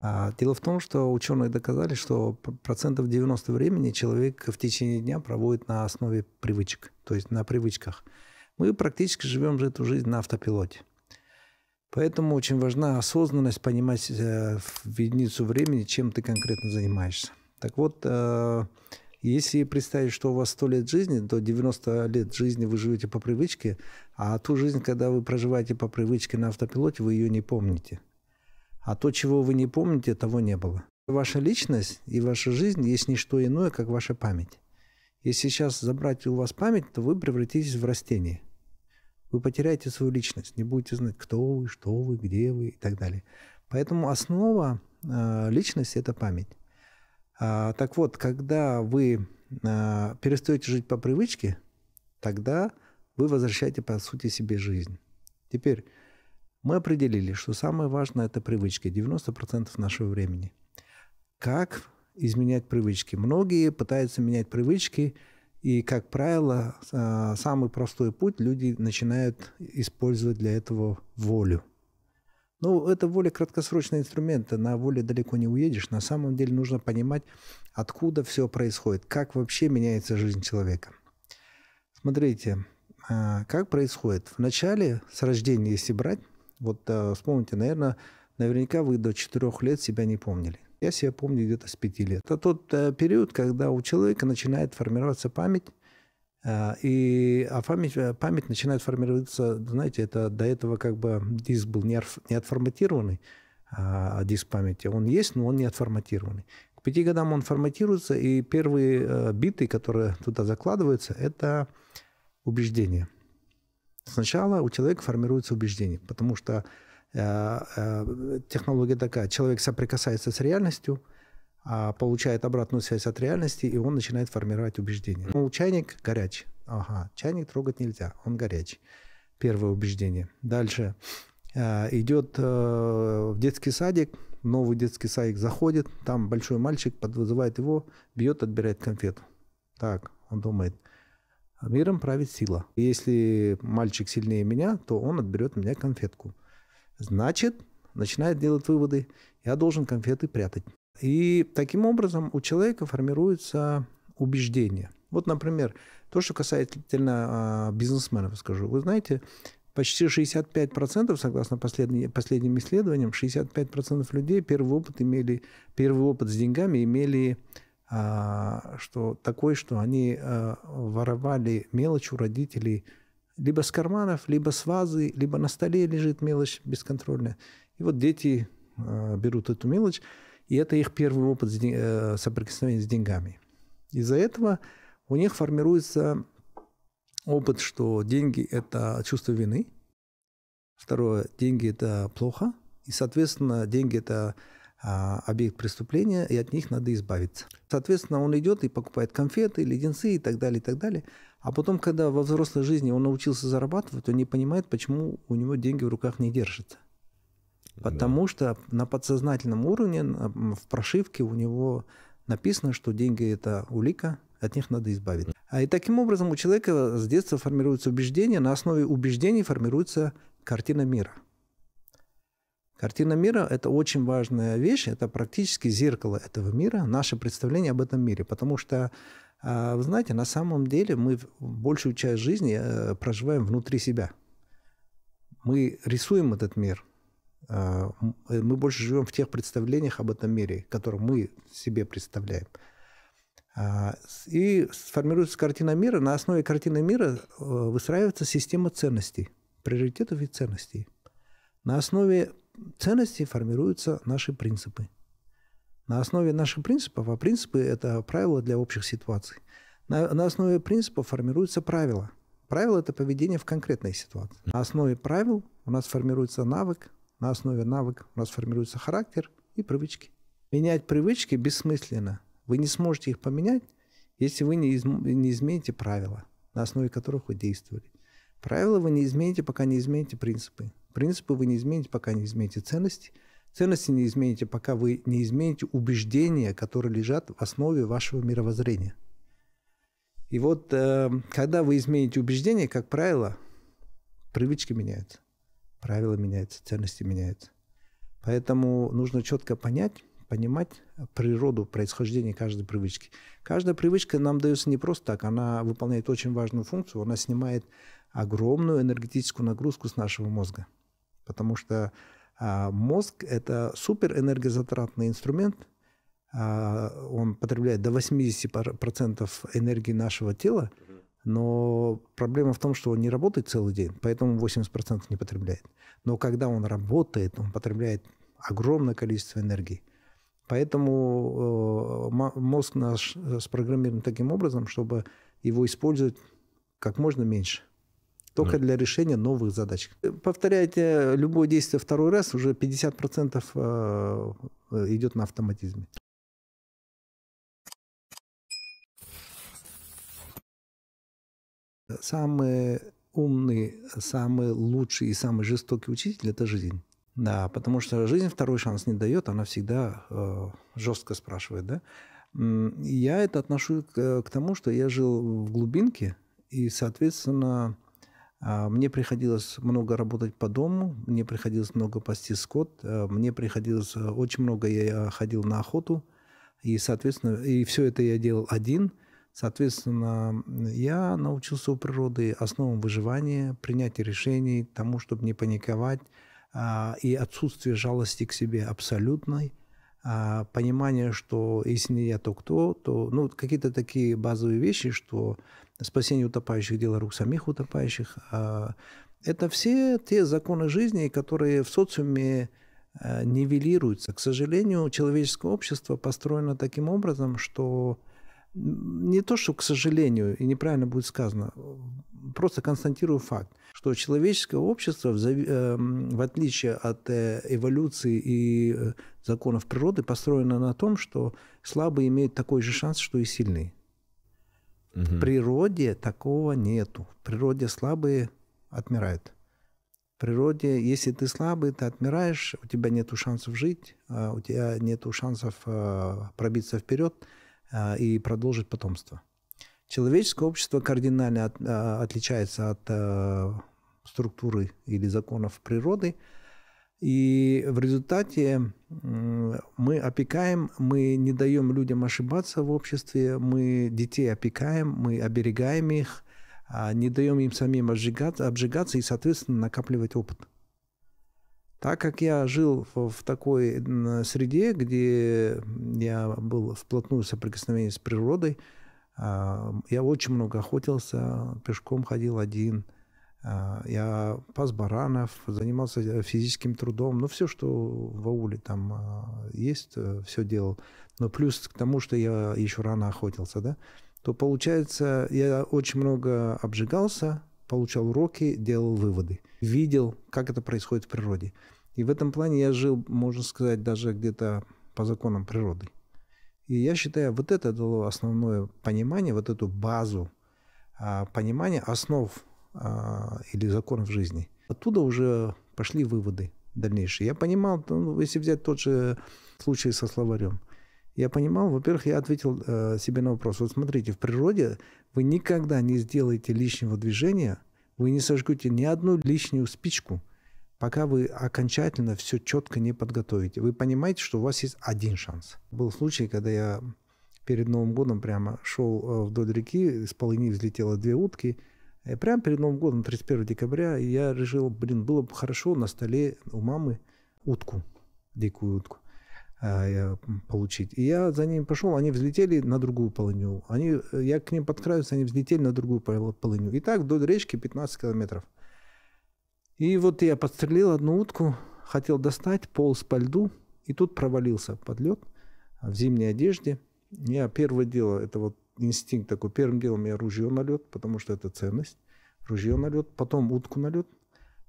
А, дело в том, что ученые доказали, что процентов 90 времени человек в течение дня проводит на основе привычек, то есть на привычках. Мы практически живем же эту жизнь на автопилоте. Поэтому очень важна осознанность, понимать в э, единицу времени, чем ты конкретно занимаешься. Так вот, э, если представить, что у вас 100 лет жизни, до 90 лет жизни вы живете по привычке, а ту жизнь, когда вы проживаете по привычке на автопилоте, вы ее не помните – а то, чего вы не помните, того не было. Ваша личность и ваша жизнь есть не что иное, как ваша память. Если сейчас забрать у вас память, то вы превратитесь в растение. Вы потеряете свою личность, не будете знать, кто вы, что вы, где вы и так далее. Поэтому основа э, личности – это память. А, так вот, когда вы э, перестаете жить по привычке, тогда вы возвращаете, по сути, себе жизнь. Теперь мы определили, что самое важное – это привычки, 90% нашего времени. Как изменять привычки? Многие пытаются менять привычки, и, как правило, а, самый простой путь люди начинают использовать для этого волю. Ну, это воля краткосрочный инструмент, на воле далеко не уедешь. На самом деле нужно понимать, откуда все происходит, как вообще меняется жизнь человека. Смотрите, а, как происходит. Вначале, с рождения, если брать, вот э, вспомните, наверное, наверняка вы до 4 лет себя не помнили. Я себя помню где-то с 5 лет. Это тот э, период, когда у человека начинает формироваться память, э, и, а память, э, память начинает формироваться, знаете, это до этого как бы диск был не, не отформатированный, а, а диск памяти. Он есть, но он не отформатированный. К пяти годам он форматируется, и первые э, биты, которые туда закладываются, это убеждения. Сначала у человека формируется убеждение, потому что э, э, технология такая, человек соприкасается с реальностью, а получает обратную связь от реальности, и он начинает формировать убеждения. Ну, чайник горячий. Ага, чайник трогать нельзя, он горячий. Первое убеждение. Дальше э, идет э, в детский садик, новый детский садик заходит, там большой мальчик подвызывает его, бьет, отбирает конфету. Так, он думает, а миром правит сила. Если мальчик сильнее меня, то он отберет у меня конфетку. Значит, начинает делать выводы, я должен конфеты прятать. И таким образом у человека формируется убеждение. Вот, например, то, что касательно а, бизнесменов, скажу. Вы знаете, почти 65%, согласно последним, последним исследованиям, 65% людей первый опыт имели, первый опыт с деньгами имели а, что такой, что они а, воровали мелочь у родителей либо с карманов, либо с вазы, либо на столе лежит мелочь бесконтрольная. И вот дети а, берут эту мелочь, и это их первый опыт э, соприкосновения с деньгами. Из-за этого у них формируется опыт, что деньги – это чувство вины. Второе – деньги – это плохо. И, соответственно, деньги – это а, объект преступления, и от них надо избавиться. Соответственно, он идет и покупает конфеты, леденцы и так далее, и так далее. А потом, когда во взрослой жизни он научился зарабатывать, он не понимает, почему у него деньги в руках не держатся. Потому да. что на подсознательном уровне в прошивке у него написано, что деньги – это улика, от них надо избавиться. А и таким образом у человека с детства формируется убеждение, на основе убеждений формируется картина мира – Картина мира – это очень важная вещь, это практически зеркало этого мира, наше представление об этом мире, потому что а, вы знаете, на самом деле мы большую часть жизни э, проживаем внутри себя. Мы рисуем этот мир. А, э, мы больше живем в тех представлениях об этом мире, которые мы себе представляем. А, и сформируется картина мира. На основе картины мира э, выстраивается система ценностей, приоритетов и ценностей. На основе Ценности формируются наши принципы. На основе наших принципов, а принципы – это правила для общих ситуаций, на, на основе принципов формируются правила. Правила – это поведение в конкретной ситуации. На основе правил у нас формируется навык, на основе навыка у нас формируется характер и привычки. Менять привычки бессмысленно. Вы не сможете их поменять, если вы не, из, не измените правила, на основе которых вы действовали. Правила вы не измените, пока не измените принципы. Принципы вы не измените, пока не измените ценности. Ценности не измените, пока вы не измените убеждения, которые лежат в основе вашего мировоззрения. И вот э, когда вы измените убеждения, как правило, привычки меняются, правила меняются, ценности меняются. Поэтому нужно четко понять, понимать природу происхождения каждой привычки. Каждая привычка нам дается не просто так, она выполняет очень важную функцию, она снимает огромную энергетическую нагрузку с нашего мозга. Потому что а, мозг – это суперэнергозатратный инструмент, а, он потребляет до 80% энергии нашего тела, но проблема в том, что он не работает целый день, поэтому 80% не потребляет. Но когда он работает, он потребляет огромное количество энергии. Поэтому э, мозг наш э, спрограммирован таким образом, чтобы его использовать как можно меньше только для решения новых задач. Повторяйте любое действие второй раз, уже 50% э, идет на автоматизме. Самый умный, самый лучший и самый жестокий учитель – это жизнь. Да, потому что жизнь второй шанс не дает, она всегда э, жестко спрашивает, да. Я это отношу к, э, к тому, что я жил в глубинке, и, соответственно, а, мне приходилось много работать по дому, мне приходилось много пасти скот, а, мне приходилось э, очень много, я э, ходил на охоту, и, соответственно, и все это я делал один. Соответственно, я научился у природы основам выживания, принятия решений, тому, чтобы не паниковать, а, и отсутствие жалости к себе абсолютной. А, понимание, что если не я, то кто, то ну, какие-то такие базовые вещи, что спасение утопающих – дело рук самих утопающих. А, это все те законы жизни, которые в социуме а, нивелируются. К сожалению, человеческое общество построено таким образом, что не то, что к сожалению, и неправильно будет сказано, просто констатирую факт – что человеческое общество, в эм, отличие от э, эволюции и э, законов природы, построено на том, что слабый имеет такой же шанс, что и сильный. Угу. В природе такого нету. В природе слабые отмирают. В природе, если ты слабый, ты отмираешь, у тебя нет шансов жить, а у тебя нет шансов э, пробиться вперед и продолжить потомство. Человеческое общество кардинально от, а, отличается от э, структуры или законов природы, и в результате мы опекаем, мы не даем людям ошибаться в обществе, мы детей опекаем, мы оберегаем их, а, не даем им самим обжигаться, обжигаться и, соответственно, накапливать опыт. Так как я жил в, в такой среде, где я был вплотную в соприкосновении с природой, а, я очень много охотился, пешком ходил один. А, я пас баранов, занимался э, физическим трудом. Ну, все, что в ауле там а, есть, э, все делал. Но плюс к тому, что я еще рано охотился, да, то получается, я очень много обжигался, получал уроки, делал выводы. Видел, как это происходит в природе. И в этом плане я жил, можно сказать, даже где-то по законам природы. И я считаю, вот это дало основное понимание, вот эту базу а, понимания основ а, или законов жизни. Оттуда уже пошли выводы дальнейшие. Я понимал, ну, если взять тот же случай со словарем, я понимал, во-первых, я ответил э, себе на вопрос, вот смотрите, в природе вы никогда не сделаете лишнего движения, вы не сожгете ни одну лишнюю спичку – пока вы окончательно все четко не подготовите. Вы понимаете, что у вас есть один шанс. Был случай, когда я перед Новым годом прямо шел э, вдоль реки, с полыни взлетело две утки. И прямо перед Новым годом, 31 декабря, я решил, блин, было бы хорошо на столе у мамы утку, дикую утку э, получить. И я за ними пошел, они взлетели на другую полыню. Они, э, я к ним подкраюсь, они взлетели на другую полыню. И так вдоль речки 15 километров. И вот я подстрелил одну утку, хотел достать, полз по льду, и тут провалился под лед а в зимней одежде. Я первое дело, это вот инстинкт такой, первым делом я ружье на лед, потому что это ценность. Ружье на лед, потом утку на лед,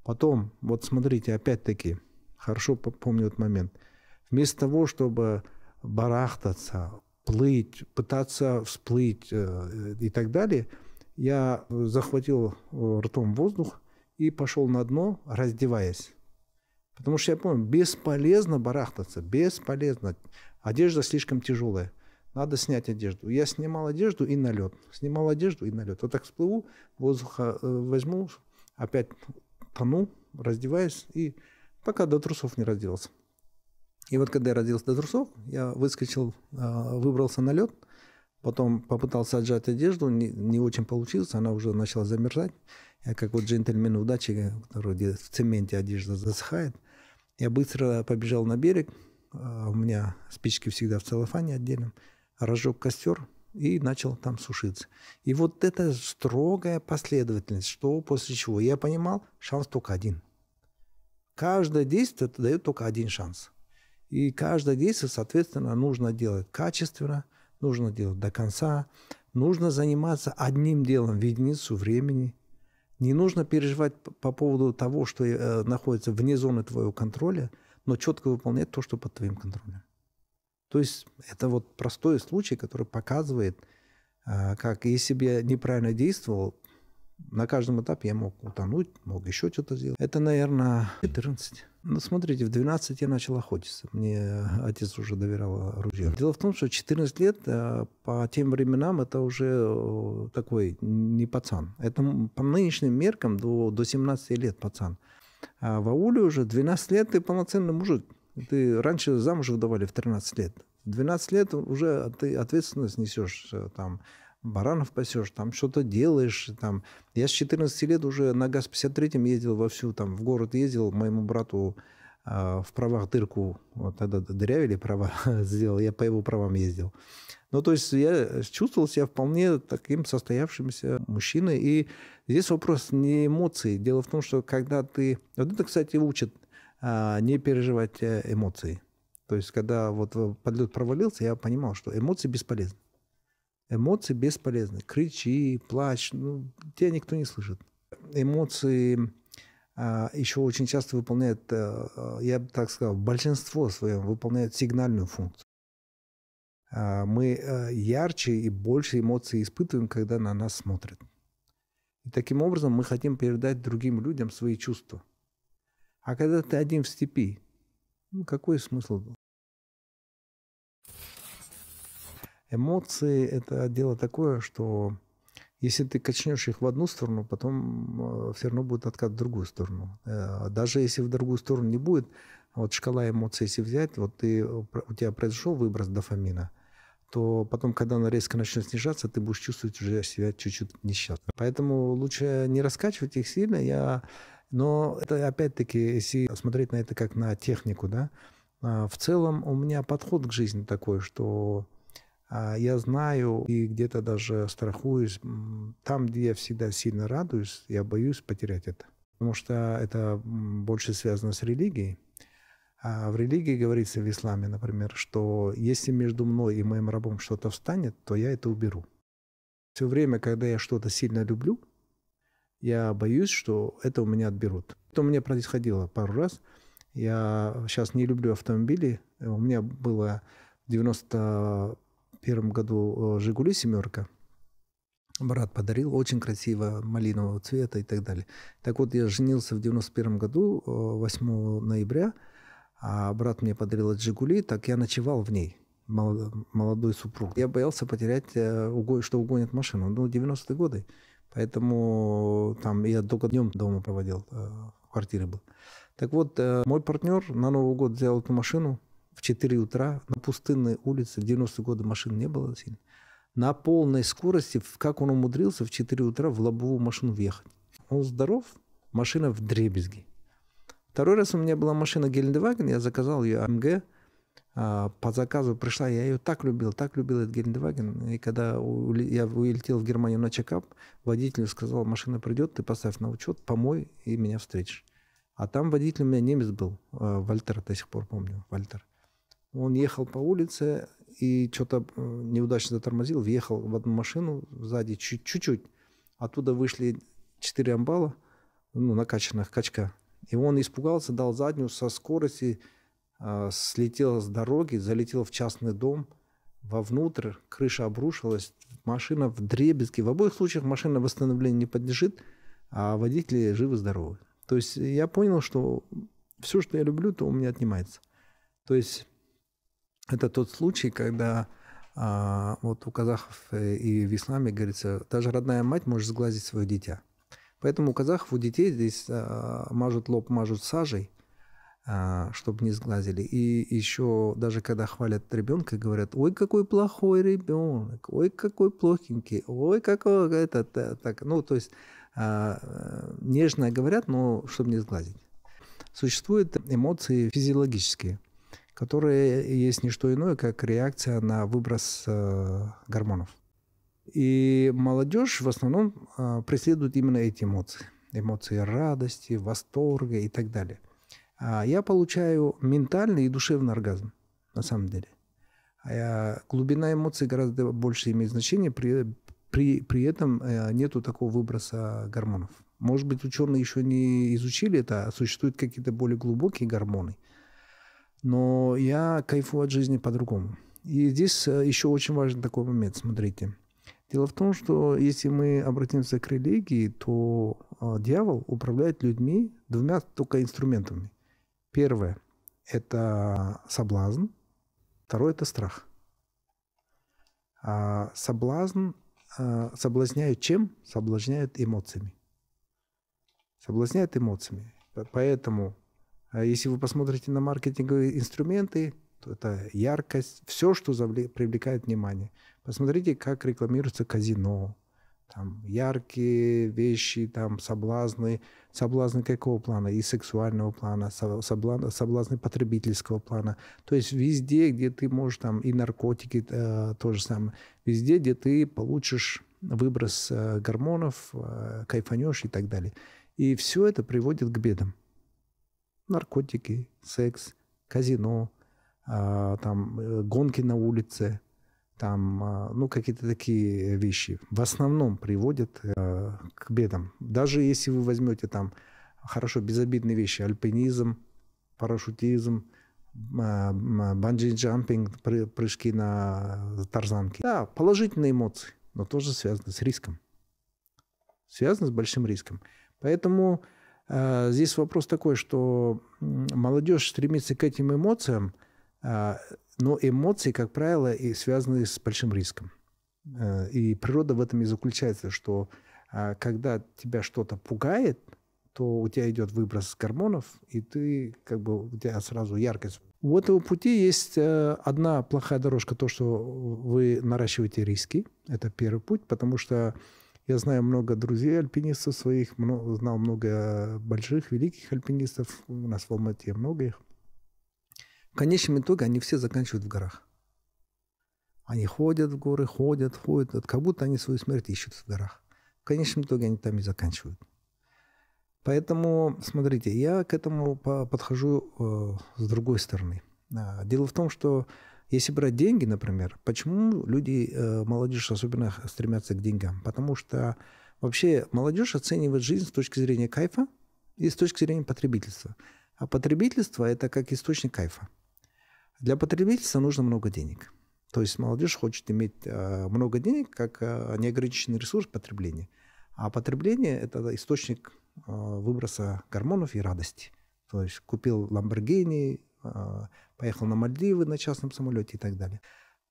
потом, вот смотрите, опять-таки, хорошо помню этот момент. Вместо того, чтобы барахтаться, плыть, пытаться всплыть э, и так далее, я э, захватил э, ртом воздух, и пошел на дно, раздеваясь. Потому что я помню, бесполезно барахтаться, бесполезно. Одежда слишком тяжелая. Надо снять одежду. Я снимал одежду и на лед. Снимал одежду и на лед. Вот так всплыву, воздуха э, возьму, опять тону, раздеваюсь, и пока до трусов не разделся. И вот когда я родился до трусов, я выскочил, э, выбрался на лед – Потом попытался отжать одежду, не, не очень получилось, она уже начала замерзать. Я как вот джентльмен удачи, вроде в цементе одежда засыхает. Я быстро побежал на берег, а у меня спички всегда в целлофане отдельно, разжег костер и начал там сушиться. И вот это строгая последовательность, что после чего. Я понимал, шанс только один. Каждое действие дает только один шанс. И каждое действие, соответственно, нужно делать качественно – нужно делать до конца, нужно заниматься одним делом в единицу времени. Не нужно переживать по поводу того, что э, находится вне зоны твоего контроля, но четко выполнять то, что под твоим контролем. То есть это вот простой случай, который показывает, э, как если бы я неправильно действовал, на каждом этапе я мог утонуть, мог еще что-то сделать. Это, наверное, 14. Ну, смотрите, в 12 я начал охотиться. Мне отец уже доверял ружье. Дело в том, что 14 лет э, по тем временам это уже э, такой не пацан. Это по нынешним меркам до, до 17 лет пацан. А в ауле уже 12 лет ты полноценный мужик. Ты раньше замуж выдавали в 13 лет. В 12 лет уже ты ответственность несешь э, там баранов пасешь, там что-то делаешь. Там. Я с 14 лет уже на ГАЗ-53 ездил вовсю, там, в город ездил, моему брату э, в правах дырку, вот тогда дырявили права, сделал, я по его правам ездил. Ну, то есть я чувствовал себя вполне таким состоявшимся мужчиной. И здесь вопрос не эмоций. Дело в том, что когда ты... Вот это, кстати, учит а, не переживать э, эмоции. То есть, когда вот э, подлет провалился, я понимал, что эмоции бесполезны. Эмоции бесполезны. Кричи, плачь, ну, тебя никто не слышит. Эмоции а, еще очень часто выполняют, а, я бы так сказал, большинство своем выполняют сигнальную функцию. А, мы а, ярче и больше эмоций испытываем, когда на нас смотрят. И таким образом мы хотим передать другим людям свои чувства. А когда ты один в степи, ну какой смысл Эмоции – это дело такое, что если ты качнешь их в одну сторону, потом э, все равно будет откат в другую сторону. Э, даже если в другую сторону не будет, вот шкала эмоций, если взять, вот ты, э, у тебя произошел выброс дофамина, то потом, когда она резко начнет снижаться, ты будешь чувствовать уже себя чуть-чуть несчастным. Поэтому лучше не раскачивать их сильно. Я... Но это опять-таки, если смотреть на это как на технику, да, а, в целом у меня подход к жизни такой, что а, я знаю и где-то даже страхуюсь. Там, где я всегда сильно радуюсь, я боюсь потерять это. Потому что это больше связано с религией. А в религии говорится, в исламе, например, что если между мной и моим рабом что-то встанет, то я это уберу. Все время, когда я что-то сильно люблю, я боюсь, что это у меня отберут. Это у меня происходило пару раз. Я сейчас не люблю автомобили. У меня было в 90 первом году э, «Жигули» семерка. Брат подарил, очень красиво, малинового цвета и так далее. Так вот, я женился в 91 году, 8 э, ноября, а брат мне подарил «Жигули», так я ночевал в ней молодой супруг. Я боялся потерять, э, что угонят машину. Ну, 90-е годы. Поэтому там я только днем дома проводил, в квартире был. Так вот, мой партнер на Новый год взял эту машину, в 4 утра на пустынной улице, в 90-е годы машин не было сильно, на полной скорости, как он умудрился в 4 утра в лобовую машину въехать. Он здоров, машина в дребезги. Второй раз у меня была машина Гельдеваген, я заказал ее АМГ, а, по заказу пришла, я ее так любил, так любил этот Гельдеваген. И когда я улетел в Германию на чекап, водитель сказал, машина придет, ты поставь на учет, помой и меня встретишь. А там водитель у меня немец был, э, Вальтер, до сих пор помню, Вальтер. Он ехал по улице и что-то э, неудачно затормозил, въехал в одну машину сзади чуть-чуть. Оттуда вышли четыре амбала, ну, накачанных качка. И он испугался, дал заднюю со скорости, э, слетел с дороги, залетел в частный дом, вовнутрь, крыша обрушилась, машина в дребезге. В обоих случаях машина восстановления не подлежит, а водители живы-здоровы. То есть я понял, что все, что я люблю, то у меня отнимается. То есть это тот случай, когда а, вот у казахов э, и в исламе говорится, даже родная мать может сглазить свое дитя. Поэтому у казахов у детей здесь а, мажут лоб, мажут сажей, а, чтобы не сглазили. И еще даже когда хвалят ребенка, говорят, ой, какой плохой ребенок, ой, какой плохенький, ой, какой это, э, так. Ну, то есть а, э, нежно говорят, но чтобы не сглазить. Существуют эмоции физиологические – которая есть не что иное, как реакция на выброс э, гормонов. И молодежь в основном э, преследует именно эти эмоции. Эмоции радости, восторга и так далее. А я получаю ментальный и душевный оргазм, на самом деле. А э, глубина эмоций гораздо больше имеет значение, при, при, при этом э, нету такого выброса гормонов. Может быть, ученые еще не изучили это, а существуют какие-то более глубокие гормоны – но я кайфую от жизни по-другому. И здесь э, еще очень важен такой момент, смотрите. Дело в том, что если мы обратимся к религии, то э, дьявол управляет людьми двумя только инструментами. Первое – это соблазн, второе – это страх. А соблазн э, соблазняют чем? Соблазняют эмоциями. Соблазняют эмоциями. Поэтому а если вы посмотрите на маркетинговые инструменты, то это яркость, все, что привлекает внимание. Посмотрите, как рекламируется казино, там яркие вещи, там соблазны, соблазны какого плана? И сексуального плана, соблазны, соблазны потребительского плана. То есть везде, где ты можешь там и наркотики, э, то же самое, везде, где ты получишь выброс э, гормонов, э, кайфанешь и так далее. И все это приводит к бедам наркотики, секс, казино, а, там э, гонки на улице, там, а, ну, какие-то такие вещи в основном приводят э, к бедам. Даже если вы возьмете там, хорошо, безобидные вещи, альпинизм, парашютизм, а, банджи-джампинг, прыжки на тарзанке. Да, положительные эмоции, но тоже связаны с риском. связаны с большим риском. Поэтому Э, здесь вопрос такой, что молодежь стремится к этим эмоциям, а, но эмоции, как правило, и связаны с большим риском. Э, и природа в этом и заключается, что а, когда тебя что-то пугает, то у тебя идет выброс гормонов, и ты как бы у тебя сразу яркость. У этого пути есть э, одна плохая дорожка, то, что вы наращиваете риски. Это первый путь, потому что я знаю много друзей альпинистов своих, много, знал много больших, великих альпинистов. У нас в Алмате много их. В конечном итоге они все заканчивают в горах. Они ходят в горы, ходят, ходят. Вот как будто они свою смерть ищут в горах. В конечном итоге они там и заканчивают. Поэтому, смотрите, я к этому подхожу э, с другой стороны. Э, дело в том, что если брать деньги, например, почему люди, э, молодежь особенно стремятся к деньгам? Потому что вообще молодежь оценивает жизнь с точки зрения кайфа и с точки зрения потребительства. А потребительство – это как источник кайфа. Для потребительства нужно много денег. То есть молодежь хочет иметь э, много денег как э, неограниченный ресурс потребления. А потребление – это источник выброса гормонов и радости. То есть купил Ламборгини, а, поехал на Мальдивы на частном самолете и так далее.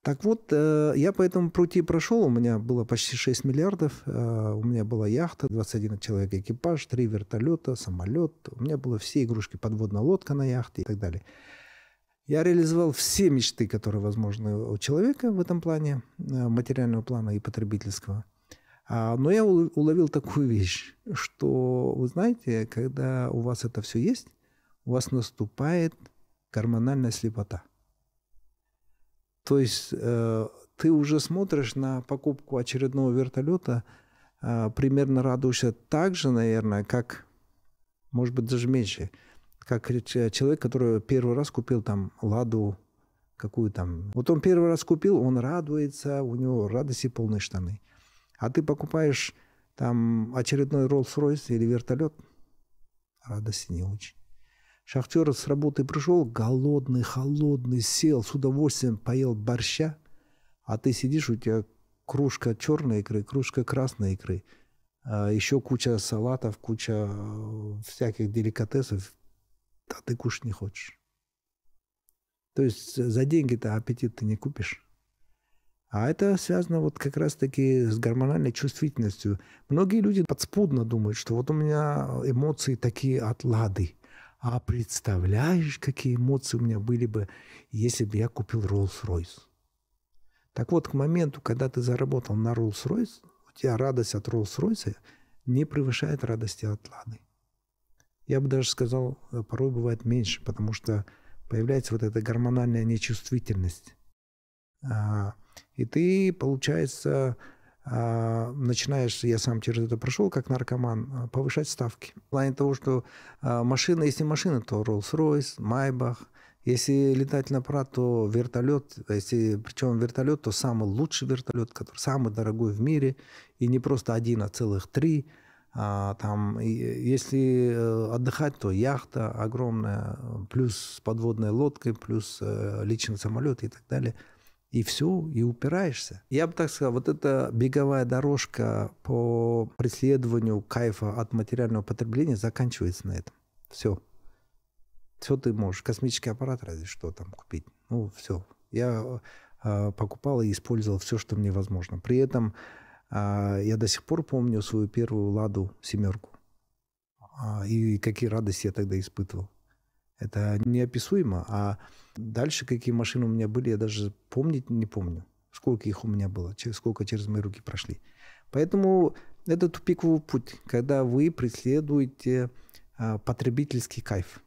Так вот, э, я по этому пути прошел, у меня было почти 6 миллиардов, э, у меня была яхта, 21 человек экипаж, 3 вертолета, самолет, у меня было все игрушки, подводная лодка на яхте и так далее. Я реализовал все мечты, которые возможны у человека в этом плане, э, материального плана и потребительского. А, но я уловил такую вещь, что, вы знаете, когда у вас это все есть, у вас наступает гормональная слепота. То есть э, ты уже смотришь на покупку очередного вертолета, э, примерно радуешься так же, наверное, как, может быть, даже меньше, как человек, который первый раз купил там «Ладу», какую там. Вот он первый раз купил, он радуется, у него радости полные штаны. А ты покупаешь там очередной Rolls-Royce или вертолет, радости не очень. Шахтер с работы пришел, голодный, холодный, сел, с удовольствием поел борща, а ты сидишь, у тебя кружка черной икры, кружка красной икры, а еще куча салатов, куча э, всяких деликатесов, а ты кушать не хочешь. То есть за деньги-то аппетит ты не купишь. А это связано вот как раз-таки с гормональной чувствительностью. Многие люди подспудно думают, что вот у меня эмоции такие отлады. лады – а представляешь, какие эмоции у меня были бы, если бы я купил Rolls-Royce. Так вот, к моменту, когда ты заработал на Rolls-Royce, у тебя радость от Rolls-Royce не превышает радости от Лады. Я бы даже сказал, э, порой бывает меньше, потому что появляется вот эта гормональная нечувствительность. А, и ты, получается, а, начинаешь, я сам через это прошел как наркоман, а, повышать ставки. В плане того, что а, машина, если машина, то Rolls-Royce, Maybach. Если летательный аппарат, то вертолет. Если, причем вертолет, то самый лучший вертолет, который самый дорогой в мире. И не просто один, а целых три. А, там, и, если э, отдыхать, то яхта огромная, плюс подводная лодка лодкой, плюс э, личный самолет и так далее – и все, и упираешься. Я бы так сказал, вот эта беговая дорожка по преследованию кайфа от материального потребления заканчивается на этом. Все. Все ты можешь. Космический аппарат разве что там купить. Ну, все. Я э, покупал и использовал все, что мне возможно. При этом э, я до сих пор помню свою первую «Ладу» семерку. Э, и какие радости я тогда испытывал. Это неописуемо, а Дальше какие машины у меня были, я даже помнить не помню. Сколько их у меня было, через, сколько через мои руки прошли. Поэтому это тупиковый путь, когда вы преследуете а, потребительский кайф.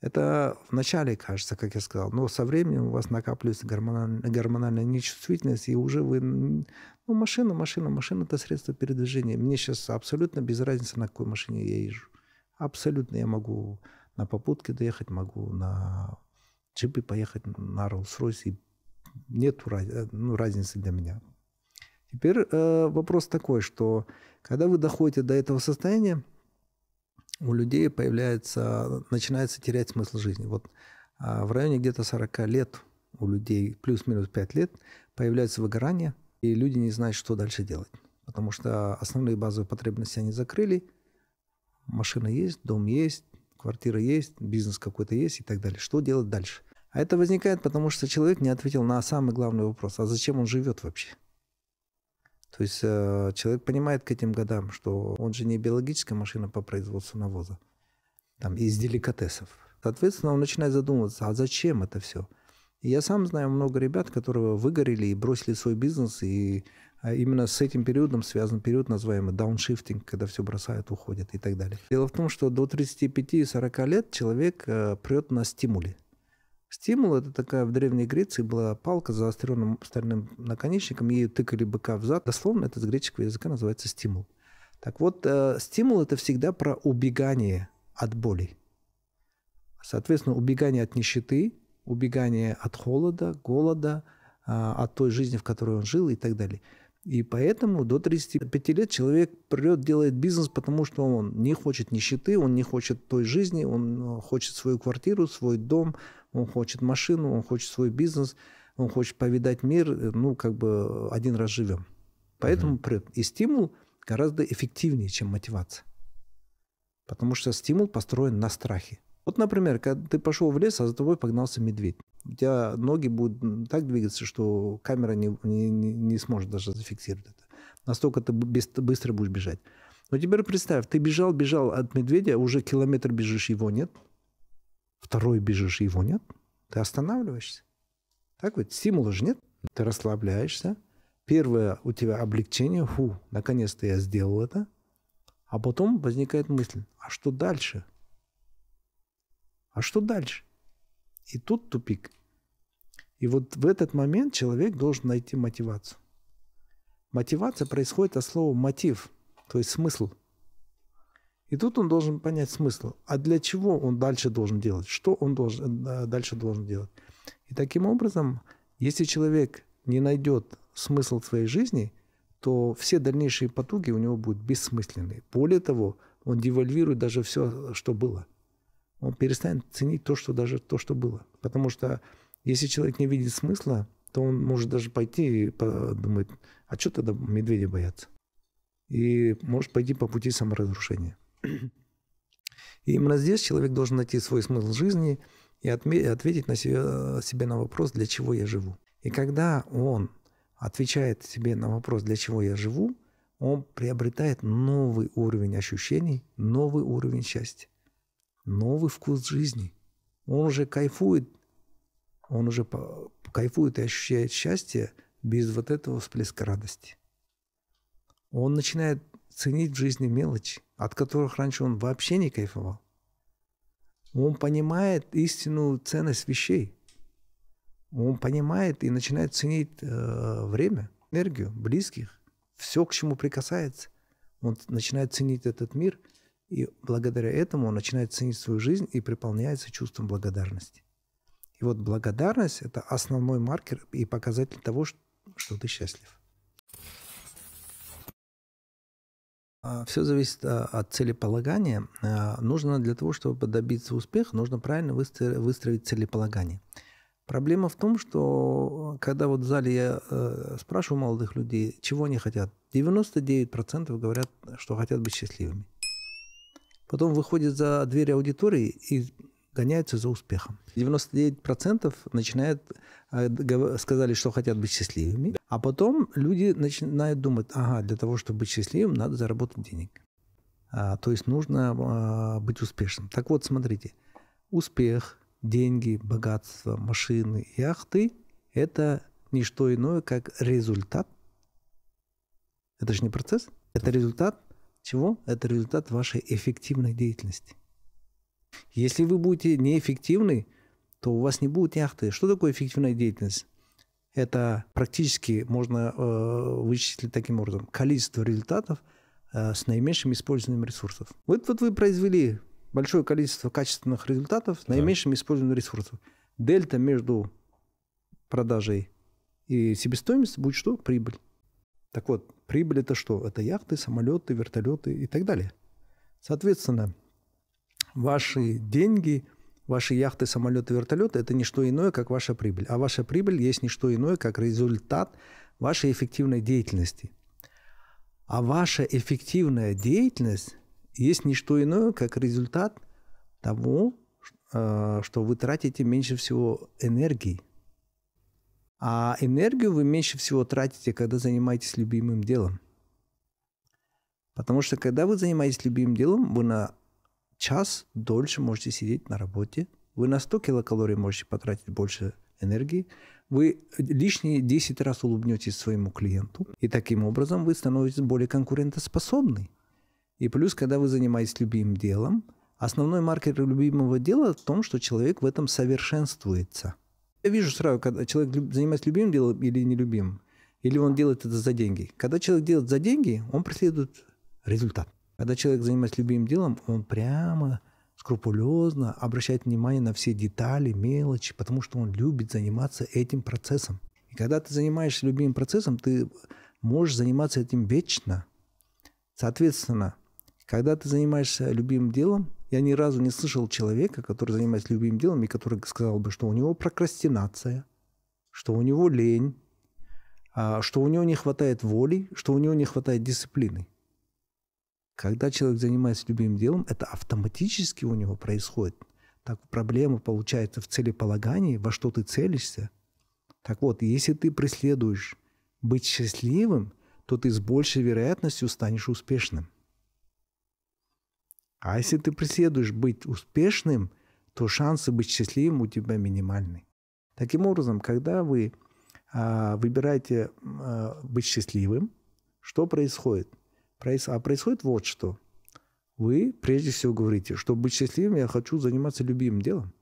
Это вначале кажется, как я сказал, но со временем у вас накапливается гормональная, гормональная нечувствительность, и уже вы... Ну, машина, машина, машина – это средство передвижения. Мне сейчас абсолютно без разницы, на какой машине я езжу. Абсолютно я могу на попутке доехать, могу на джипе поехать на Rolls-Royce, и нет э, ну, разницы для меня. Теперь э, вопрос такой, что когда вы доходите до этого состояния, у людей появляется, начинается терять смысл жизни. Вот э, в районе где-то 40 лет у людей, плюс-минус 5 лет, появляется выгорание, и люди не знают, что дальше делать. Потому что а, основные базовые потребности они закрыли, машина есть, дом есть, квартира есть, бизнес какой-то есть и так далее. Что делать дальше? А это возникает, потому что человек не ответил на самый главный вопрос, а зачем он живет вообще? То есть э, человек понимает к этим годам, что он же не биологическая машина по производству навоза, там, из деликатесов. Соответственно, он начинает задумываться, а зачем это все? И я сам знаю много ребят, которые выгорели и бросили свой бизнес, и а именно с этим периодом связан период, называемый дауншифтинг, когда все бросают, уходят и так далее. Дело в том, что до 35-40 лет человек э, прет на стимуле. Стимул – это такая в Древней Греции была палка с заостренным стальным наконечником, ею тыкали быка в зад. Дословно это с греческого языка называется стимул. Так вот, э, стимул – это всегда про убегание от боли. Соответственно, убегание от нищеты, убегание от холода, голода, э, от той жизни, в которой он жил и так далее – и поэтому до 35 лет человек прет, делает бизнес, потому что он не хочет нищеты, он не хочет той жизни, он э, хочет свою квартиру, свой дом, он хочет машину, он хочет свой бизнес, он хочет повидать мир, э, ну, как бы э, один раз живем. Поэтому угу. прет. И стимул гораздо эффективнее, чем мотивация. Потому что стимул построен на страхе. Вот, например, когда ты пошел в лес, а за тобой погнался медведь. У тебя ноги будут так двигаться, что камера не, не, не сможет даже зафиксировать это. Настолько ты быстро будешь бежать. Но теперь представь, ты бежал, бежал от медведя, уже километр бежишь, его нет. Второй бежишь, его нет. Ты останавливаешься. Так вот, стимула же нет. Ты расслабляешься. Первое у тебя облегчение. Фу, наконец-то я сделал это. А потом возникает мысль, а что дальше? А что дальше? И тут тупик. И вот в этот момент человек должен найти мотивацию. Мотивация происходит от слова мотив, то есть смысл. И тут он должен понять смысл. А для чего он дальше должен делать? Что он должен, э, дальше должен делать? И таким образом, если человек не найдет смысл своей жизни, то все дальнейшие потуги у него будут бессмысленны. Более того, он девальвирует даже все, что было он э, перестанет ценить то, что даже то, что было. Потому что если человек не видит смысла, то он может даже пойти и подумать, а что тогда медведя бояться? И может пойти по пути саморазрушения. И именно здесь человек должен найти свой смысл жизни и ответить на себя, себе на вопрос, для чего я живу. И когда он отвечает себе на вопрос, для чего я живу, он приобретает новый уровень ощущений, новый уровень счастья новый вкус жизни. Он уже кайфует, он уже кайфует и ощущает счастье без вот этого всплеска радости. Он начинает ценить в жизни мелочи, от которых раньше он вообще не кайфовал. Он понимает истинную ценность вещей. Он понимает и начинает ценить э, время, энергию, близких, все, к чему прикасается. Он начинает ценить этот мир – и благодаря этому он начинает ценить свою жизнь и приполняется чувством благодарности. И вот благодарность – это основной маркер и показатель того, что ты счастлив. А, Все зависит а, от целеполагания. А, нужно для того, чтобы добиться успеха, нужно правильно выстроить целеполагание. Проблема в том, что когда вот в зале я э, спрашиваю молодых людей, чего они хотят, 99% говорят, что хотят быть счастливыми потом выходит за дверь аудитории и гоняется за успехом. 99% начинают, э, сказали, что хотят быть счастливыми, а потом люди начинают думать, ага, для того, чтобы быть счастливым, надо заработать денег. А, то есть нужно а, быть успешным. Так вот, смотрите, успех, деньги, богатство, машины, яхты – это не что иное, как результат. Это же не процесс, это результат чего? Это результат вашей эффективной деятельности. Если вы будете неэффективны, то у вас не будет яхты. Что такое эффективная деятельность? Это практически можно э, вычислить таким образом. Количество результатов э, с наименьшим использованием ресурсов. Вот, вот вы произвели большое количество качественных результатов с наименьшим да. использованием ресурсов. Дельта между продажей и себестоимостью будет что? Прибыль. Так вот, прибыль это что? Это яхты, самолеты, вертолеты и так далее. Соответственно, ваши деньги, ваши яхты, самолеты, вертолеты – это не что иное, как ваша прибыль. А ваша прибыль есть не что иное, как результат вашей эффективной деятельности. А ваша эффективная деятельность есть не что иное, как результат того, э, что вы тратите меньше всего энергии – а энергию вы меньше всего тратите, когда занимаетесь любимым делом. Потому что когда вы занимаетесь любимым делом, вы на час дольше можете сидеть на работе, вы на 100 килокалорий можете потратить больше энергии, вы лишние 10 раз улыбнетесь своему клиенту, и таким образом вы становитесь более конкурентоспособны. И плюс, когда вы занимаетесь любимым делом, основной маркер любимого дела в том, что человек в этом совершенствуется – я вижу сразу, когда человек занимается любимым делом или нелюбимым, или он делает это за деньги. Когда человек делает за деньги, он преследует результат. Когда человек занимается любимым делом, он прямо скрупулезно обращает внимание на все детали, мелочи, потому что он любит заниматься этим процессом. И когда ты занимаешься любимым процессом, ты можешь заниматься этим вечно. Соответственно, когда ты занимаешься любимым делом, я ни разу не слышал человека, который занимается любимым делом, и который сказал бы, что у него прокрастинация, что у него лень, а, что у него не хватает воли, что у него не хватает дисциплины. Когда человек занимается любимым делом, это автоматически у него происходит. Так проблема получается в целеполагании, во что ты целишься. Так вот, если ты преследуешь быть счастливым, то ты с большей вероятностью станешь успешным. А если ты преследуешь быть успешным, то шансы быть счастливым у тебя минимальны. Таким образом, когда вы а, выбираете а, быть счастливым, что происходит? Проис... А происходит вот что. Вы прежде всего говорите, чтобы быть счастливым, я хочу заниматься любимым делом.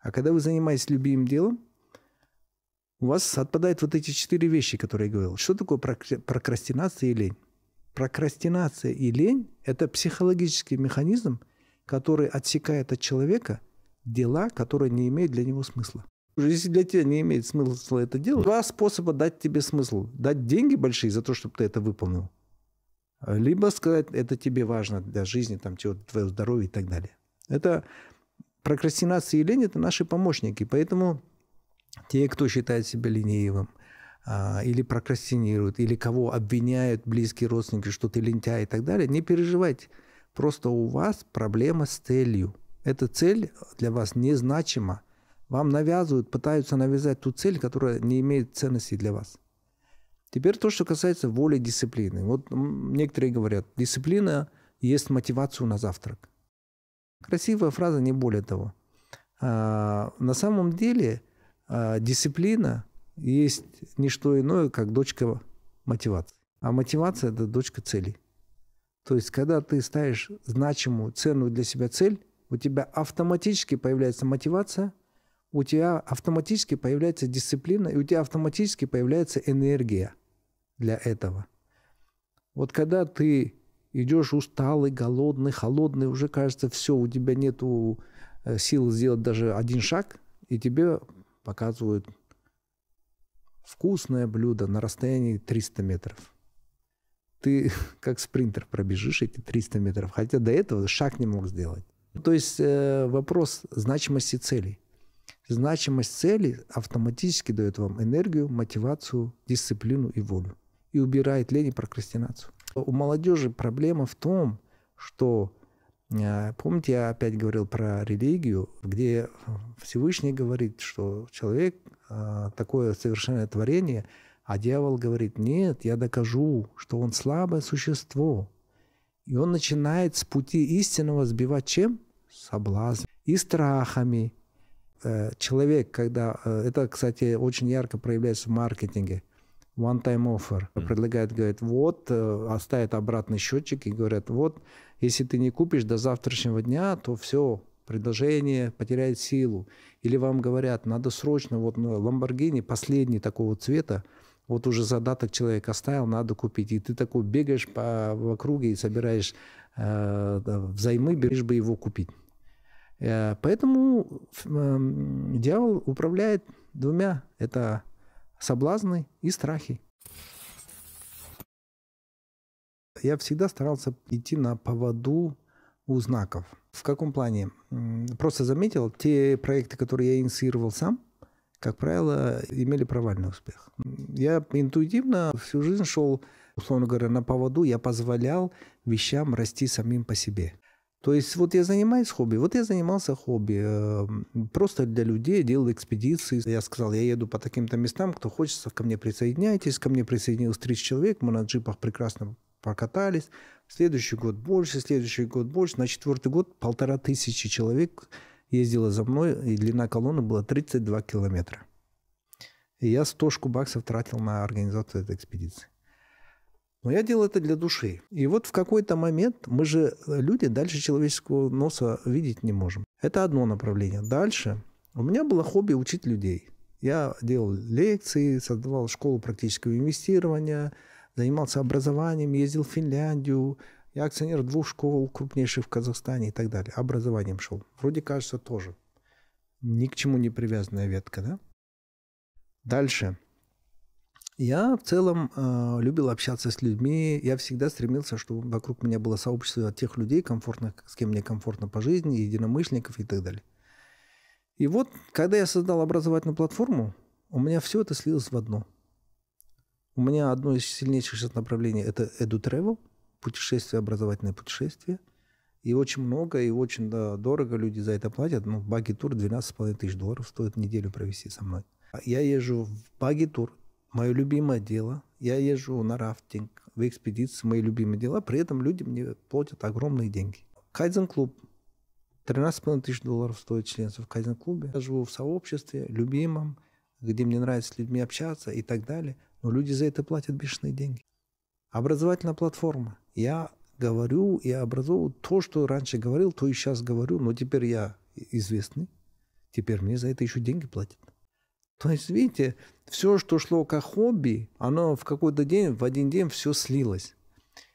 А когда вы занимаетесь любимым делом, у вас отпадают вот эти четыре вещи, которые я говорил. Что такое прокрастинация и лень? прокрастинация и лень – это психологический механизм, который отсекает от человека дела, которые не имеют для него смысла. Если для тебя не имеет смысла это делать. два способа дать тебе смысл. Дать деньги большие за то, чтобы ты это выполнил. Либо сказать, это тебе важно для жизни, там, чего твое здоровье и так далее. Это прокрастинация и лень – это наши помощники. Поэтому те, кто считает себя ленивым – а, или прокрастинируют, или кого обвиняют близкие родственники, что ты лентяй и так далее, не переживайте. Просто у вас проблема с целью. Эта цель для вас незначима. Вам навязывают, пытаются навязать ту цель, которая не имеет ценности для вас. Теперь то, что касается воли дисциплины. Вот некоторые говорят, дисциплина есть мотивацию на завтрак. Красивая фраза, не более того. А, на самом деле а, дисциплина есть не что иное, как дочка мотивации. А мотивация – это дочка целей. То есть, когда ты ставишь значимую, ценную для себя цель, у тебя автоматически появляется мотивация, у тебя автоматически появляется дисциплина, и у тебя автоматически появляется энергия для этого. Вот когда ты идешь усталый, голодный, холодный, уже кажется, все, у тебя нет э, сил сделать даже один шаг, и тебе показывают вкусное блюдо на расстоянии 300 метров. Ты как спринтер пробежишь эти 300 метров, хотя до этого шаг не мог сделать. То есть э, вопрос значимости целей. Значимость цели автоматически дает вам энергию, мотивацию, дисциплину и волю. И убирает лень и прокрастинацию. У молодежи проблема в том, что, э, помните, я опять говорил про религию, где Всевышний говорит, что человек а, такое совершенное творение, а дьявол говорит, нет, я докажу, что он слабое существо. И он начинает с пути истинного сбивать чем? Соблазн. И страхами. Э, человек, когда... Э, это, кстати, очень ярко проявляется в маркетинге one-time offer. предлагает говорит вот, э, оставит обратный счетчик и говорят, вот, если ты не купишь до завтрашнего дня, то все, предложение потеряет силу, или вам говорят, надо срочно, вот ну, ламборгини последний такого цвета, вот уже задаток человек оставил, надо купить. И ты такой бегаешь по, в округе и собираешь э, взаймы, берешь бы его купить. Э, поэтому э, дьявол управляет двумя. Это соблазны и страхи. Я всегда старался идти на поводу у знаков. В каком плане? Просто заметил, те проекты, которые я инициировал сам, как правило, имели провальный успех. Я интуитивно всю жизнь шел, условно говоря, на поводу, я позволял вещам расти самим по себе. То есть вот я занимаюсь хобби, вот я занимался хобби, эм, просто для людей делал экспедиции. Я сказал, я еду по таким-то местам, кто хочется, ко мне присоединяйтесь. Ко мне присоединилось 30 человек, мы на джипах прекрасно прокатались. Следующий год больше, следующий год больше. На четвертый год полтора тысячи человек ездило за мной, и длина колонны была 32 километра. И я 100 штук баксов тратил на организацию этой экспедиции. Но я делал это для души. И вот в какой-то момент мы же, э, люди, дальше человеческого носа видеть не можем. Это одно направление. Дальше у меня было хобби учить людей. Я делал лекции, создавал школу практического инвестирования – занимался образованием, ездил в Финляндию, я акционер двух школ крупнейших в Казахстане и так далее. Образованием шел. Вроде кажется тоже. Ни к чему не привязанная ветка, да? Дальше. Я в целом э, любил общаться с людьми. Я всегда стремился, чтобы вокруг меня было сообщество тех людей, комфортных, с кем мне комфортно по жизни, единомышленников и так далее. И вот, когда я создал образовательную платформу, у меня все это слилось в одно – у меня одно из сильнейших сейчас направлений – это edu travel, путешествие, образовательное путешествие. И очень много, и очень да, дорого люди за это платят. Ну, баги-тур 12,5 тысяч долларов стоит неделю провести со мной. Я езжу в баги-тур, мое любимое дело. Я езжу на рафтинг, в экспедиции, мои любимые дела. При этом люди мне платят огромные деньги. Кайдзен-клуб. 13,5 тысяч долларов стоит членство в Кайдзен-клубе. Я живу в сообществе, любимом где мне нравится с людьми общаться и так далее, но люди за это платят бешеные деньги. Образовательная платформа. Я говорю и образовываю то, что раньше говорил, то и сейчас говорю, но теперь я известный, теперь мне за это еще деньги платят. То есть, видите, все, что шло как хобби, оно в какой-то день, в один день все слилось.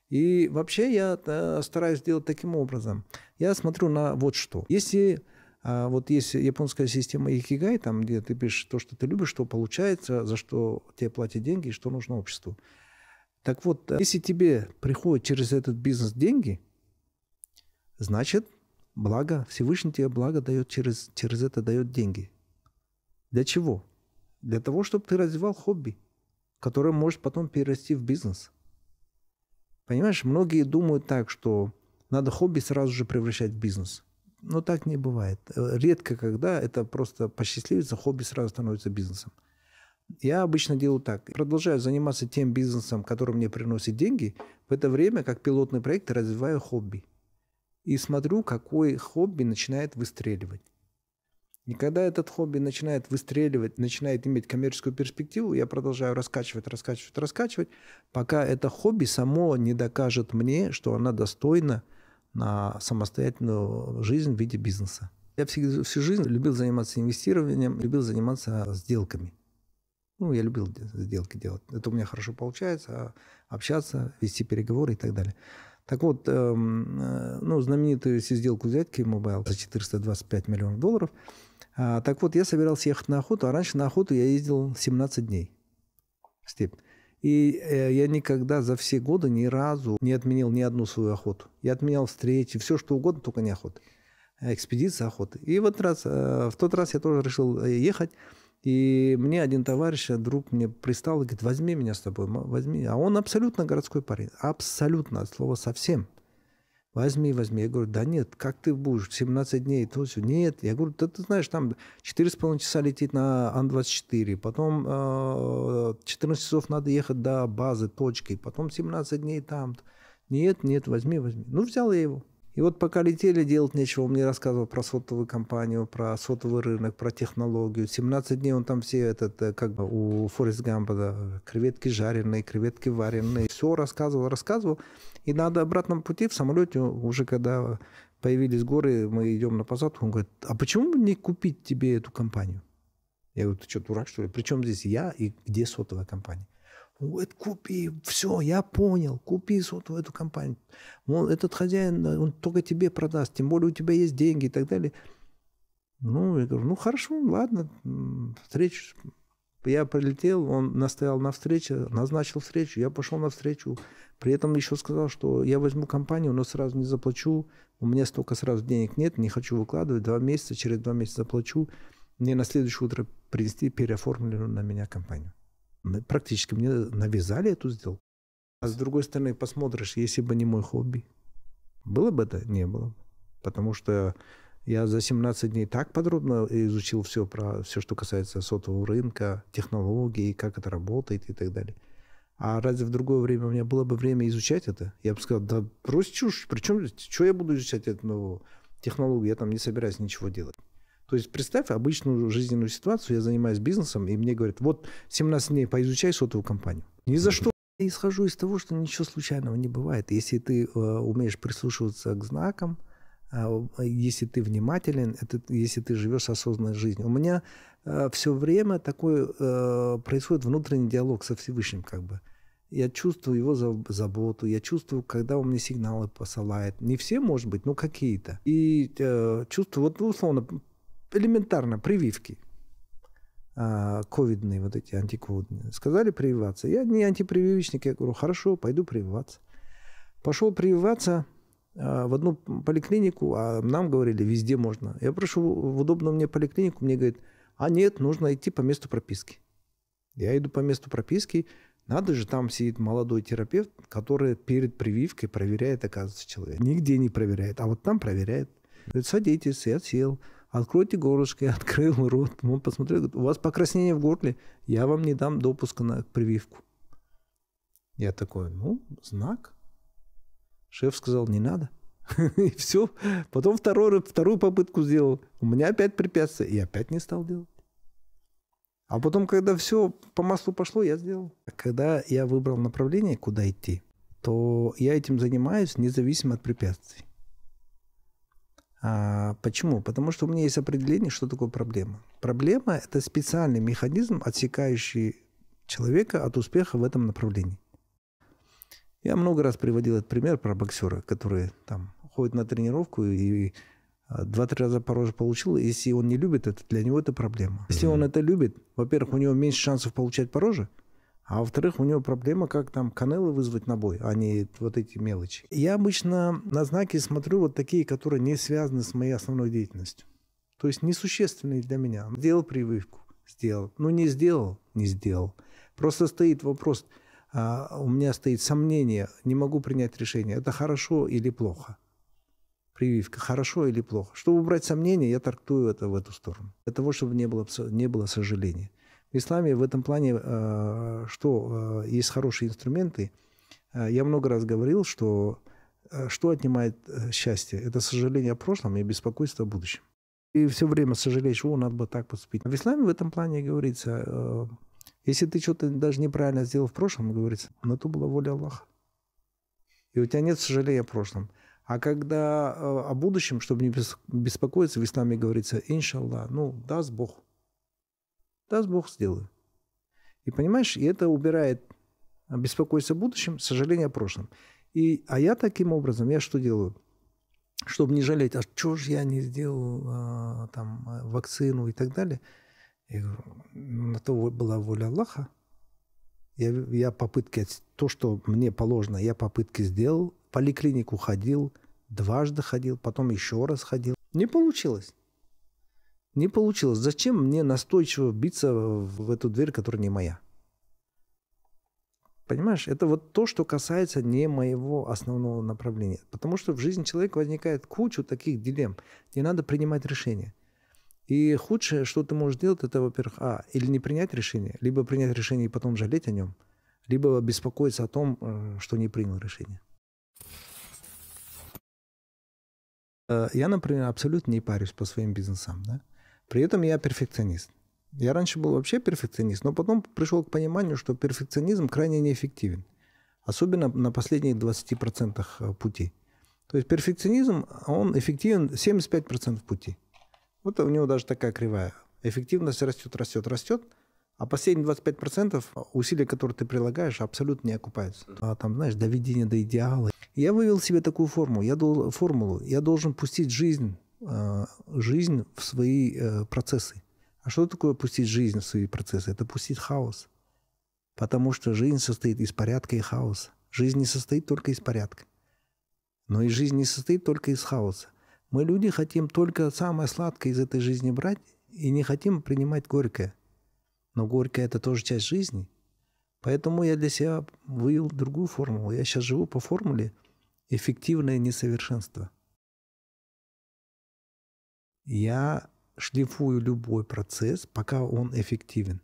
И вообще я э, стараюсь делать таким образом. Я смотрю на вот что. Если а вот есть японская система икигай, там, где ты пишешь то, что ты любишь, что получается, за что тебе платят деньги и что нужно обществу. Так вот, э, если тебе приходят через этот бизнес деньги, значит, благо, Всевышний тебе благо дает через, через это дает деньги. Для чего? Для того, чтобы ты развивал хобби, которое может потом перерасти в бизнес. Понимаешь, многие думают так, что надо хобби сразу же превращать в бизнес – но ну, так не бывает. Э, редко когда это просто посчастливится, хобби сразу становится бизнесом. Я обычно делаю так. Продолжаю заниматься тем бизнесом, который мне приносит деньги. В это время, как пилотный проект, развиваю хобби. И смотрю, какой хобби начинает выстреливать. И когда этот хобби начинает выстреливать, начинает иметь коммерческую перспективу, я продолжаю раскачивать, раскачивать, раскачивать, пока это хобби само не докажет мне, что она достойна на самостоятельную жизнь в виде бизнеса. Я всю, всю жизнь любил заниматься инвестированием, любил заниматься сделками. Ну, я любил сделки делать. Это у меня хорошо получается, а общаться, вести переговоры и так далее. Так вот, эм, э, ну, знаменитую сделку взять K-Mobile за 425 миллионов долларов. А, так вот, я собирался ехать на охоту, а раньше на охоту я ездил 17 дней в степь. И э, я никогда за все годы ни разу не отменил ни одну свою охоту. Я отменял встречи, все что угодно, только не охоты. Э, Экспедиция охоты. И вот раз, э, в тот раз я тоже решил ехать. И мне один товарищ, друг мне пристал и говорит, возьми меня с тобой, возьми. А он абсолютно городской парень, абсолютно, от слова совсем возьми, возьми. Я говорю, да нет, как ты будешь, 17 дней, то все. Нет, я говорю, да ты знаешь, там 4,5 часа лететь на Ан-24, потом э, 14 часов надо ехать до базы, точки, потом 17 дней там. Нет, нет, возьми, возьми. Ну, взял я его. И вот пока летели, делать нечего. Он мне рассказывал про сотовую компанию, про сотовый рынок, про технологию. 17 дней он там все этот, э, как бы у Форест Гампа, да, креветки жареные, креветки вареные. Все рассказывал, рассказывал. И надо обратном пути в самолете уже когда появились горы, мы идем на посадку. Он говорит, а почему бы не купить тебе эту компанию? Я говорю, ты что, дурак, что ли? Причем здесь я и где сотовая компания? Он говорит, купи, все, я понял, купи вот в эту компанию. Он, этот хозяин, э, он только тебе продаст, тем более у тебя есть деньги и так далее. Ну, я говорю, ну хорошо, ладно, встречу. Я прилетел, он настоял на встрече, назначил встречу, я пошел на встречу. При этом еще сказал, что я возьму компанию, но сразу не заплачу, у меня столько сразу денег нет, не хочу выкладывать, два месяца, через два месяца заплачу. Мне на следующее утро принести переоформленную на меня компанию практически мне навязали эту сделку. А с другой стороны, посмотришь, если бы не мой хобби, было бы это? Не было бы. Потому что я за 17 дней так подробно изучил все про все, что касается сотового рынка, технологий, как это работает и так далее. А разве в другое время у меня было бы время изучать это? Я бы сказал, да брось чушь, причем, что я буду изучать эту новую технологию, я там не собираюсь ничего делать. То есть представь обычную жизненную ситуацию, я занимаюсь бизнесом, и мне говорят, вот 17 дней поизучай сотовую компанию. Ни за что. Я исхожу из того, что ничего случайного не бывает. Если ты э, умеешь прислушиваться к знакам, э, если ты внимателен, это, если ты живешь осознанной жизнью. У меня э, все время такой э, происходит внутренний диалог со Всевышним, как бы. Я чувствую его заботу, я чувствую, когда он мне сигналы посылает. Не все, может быть, но какие-то. И э, чувствую, вот ну, условно, элементарно прививки а, ковидные, вот эти антиковидные. Сказали прививаться. Я не антипрививочник, я говорю, хорошо, пойду прививаться. Пошел прививаться а, в одну поликлинику, а нам говорили, везде можно. Я прошу в удобную мне поликлинику, мне говорит, а нет, нужно идти по месту прописки. Я иду по месту прописки, надо же, там сидит молодой терапевт, который перед прививкой проверяет, оказывается, человек Нигде не проверяет, а вот там проверяет. Говорит, садитесь, я сел. Откройте горлышко. Я открыл рот. Он посмотрел, говорит, у вас покраснение в горле. Я вам не дам допуска на прививку. Я такой, ну, знак. Шеф сказал, не надо. И все. Потом второй, вторую попытку сделал. У меня опять препятствие. И опять не стал делать. А потом, когда все по маслу пошло, я сделал. Когда я выбрал направление, куда идти, то я этим занимаюсь независимо от препятствий. А, почему? Потому что у меня есть определение, что такое проблема. Проблема – это специальный механизм, отсекающий человека от успеха в этом направлении. Я много раз приводил этот пример про боксера, который там ходит на тренировку и а, два-три раза по роже получил. Если он не любит это, для него это проблема. Если он это любит, во-первых, у него меньше шансов получать по роже – а во-вторых, у него проблема, как там канелы вызвать на бой, а не вот эти мелочи. Я обычно на знаки смотрю вот такие, которые не связаны с моей основной деятельностью. То есть несущественные для меня. Сделал прививку, сделал. Ну, не сделал, не сделал. Просто стоит вопрос, а у меня стоит сомнение, не могу принять решение, это хорошо или плохо прививка, хорошо или плохо. Чтобы убрать сомнения, я трактую это в эту сторону. Для того, чтобы не было, не было сожаления в исламе в этом плане, э, что э, есть хорошие инструменты. Э, я много раз говорил, что что отнимает счастье? Это сожаление о прошлом и беспокойство о будущем. И все время сожалеешь, о, надо бы так поступить. В исламе в этом плане говорится, если ты что-то даже неправильно сделал в прошлом, говорится, на то была воля Аллаха. И у тебя нет сожаления о прошлом. А когда о будущем, чтобы не беспокоиться, в исламе говорится, иншаллах, ну, даст Бог даст Бог, сделаю. И понимаешь, и это убирает а, беспокойство будущем, сожаление о прошлом. И, а я таким образом, я что делаю? Чтобы не жалеть, а что же я не сделал а, там а, вакцину и так далее. Я говорю, «Ну, на то была воля Аллаха. Я, я попытки, то, что мне положено, я попытки сделал. В поликлинику ходил, дважды ходил, потом еще раз ходил. Не получилось. Не получилось. Зачем мне настойчиво биться в эту дверь, которая не моя? Понимаешь, это вот то, что касается не моего основного направления. Потому что в жизни человека возникает куча таких дилемм, где надо принимать решения. И худшее, что ты можешь делать, это, во-первых, а, или не принять решение, либо принять решение и потом жалеть о нем, либо беспокоиться о том, э, что не принял решение. Э, я, например, абсолютно не парюсь по своим бизнесам. Да? При этом я перфекционист. Я раньше был вообще перфекционист, но потом пришел к пониманию, что перфекционизм крайне неэффективен. Особенно на последних 20% э, пути. То есть перфекционизм, он эффективен 75% пути. Вот у него даже такая кривая. Эффективность растет, растет, растет, а последние 25% э, усилий, которые ты прилагаешь, абсолютно не окупаются. А там, знаешь, доведение до идеала. Я вывел себе такую форму, я дол- формулу. Я должен пустить жизнь а, жизнь в свои э, процессы. А что такое пустить жизнь в свои процессы? Это пустить хаос. Потому что жизнь состоит из порядка и хаоса. Жизнь не состоит только из порядка. Но и жизнь не состоит только из хаоса. Мы, люди, хотим только самое сладкое из этой жизни брать и не хотим принимать горькое. Но горькое – это тоже часть жизни. Поэтому я для себя вывел другую формулу. Я сейчас живу по формуле эффективное несовершенство – я шлифую любой процесс, пока он эффективен.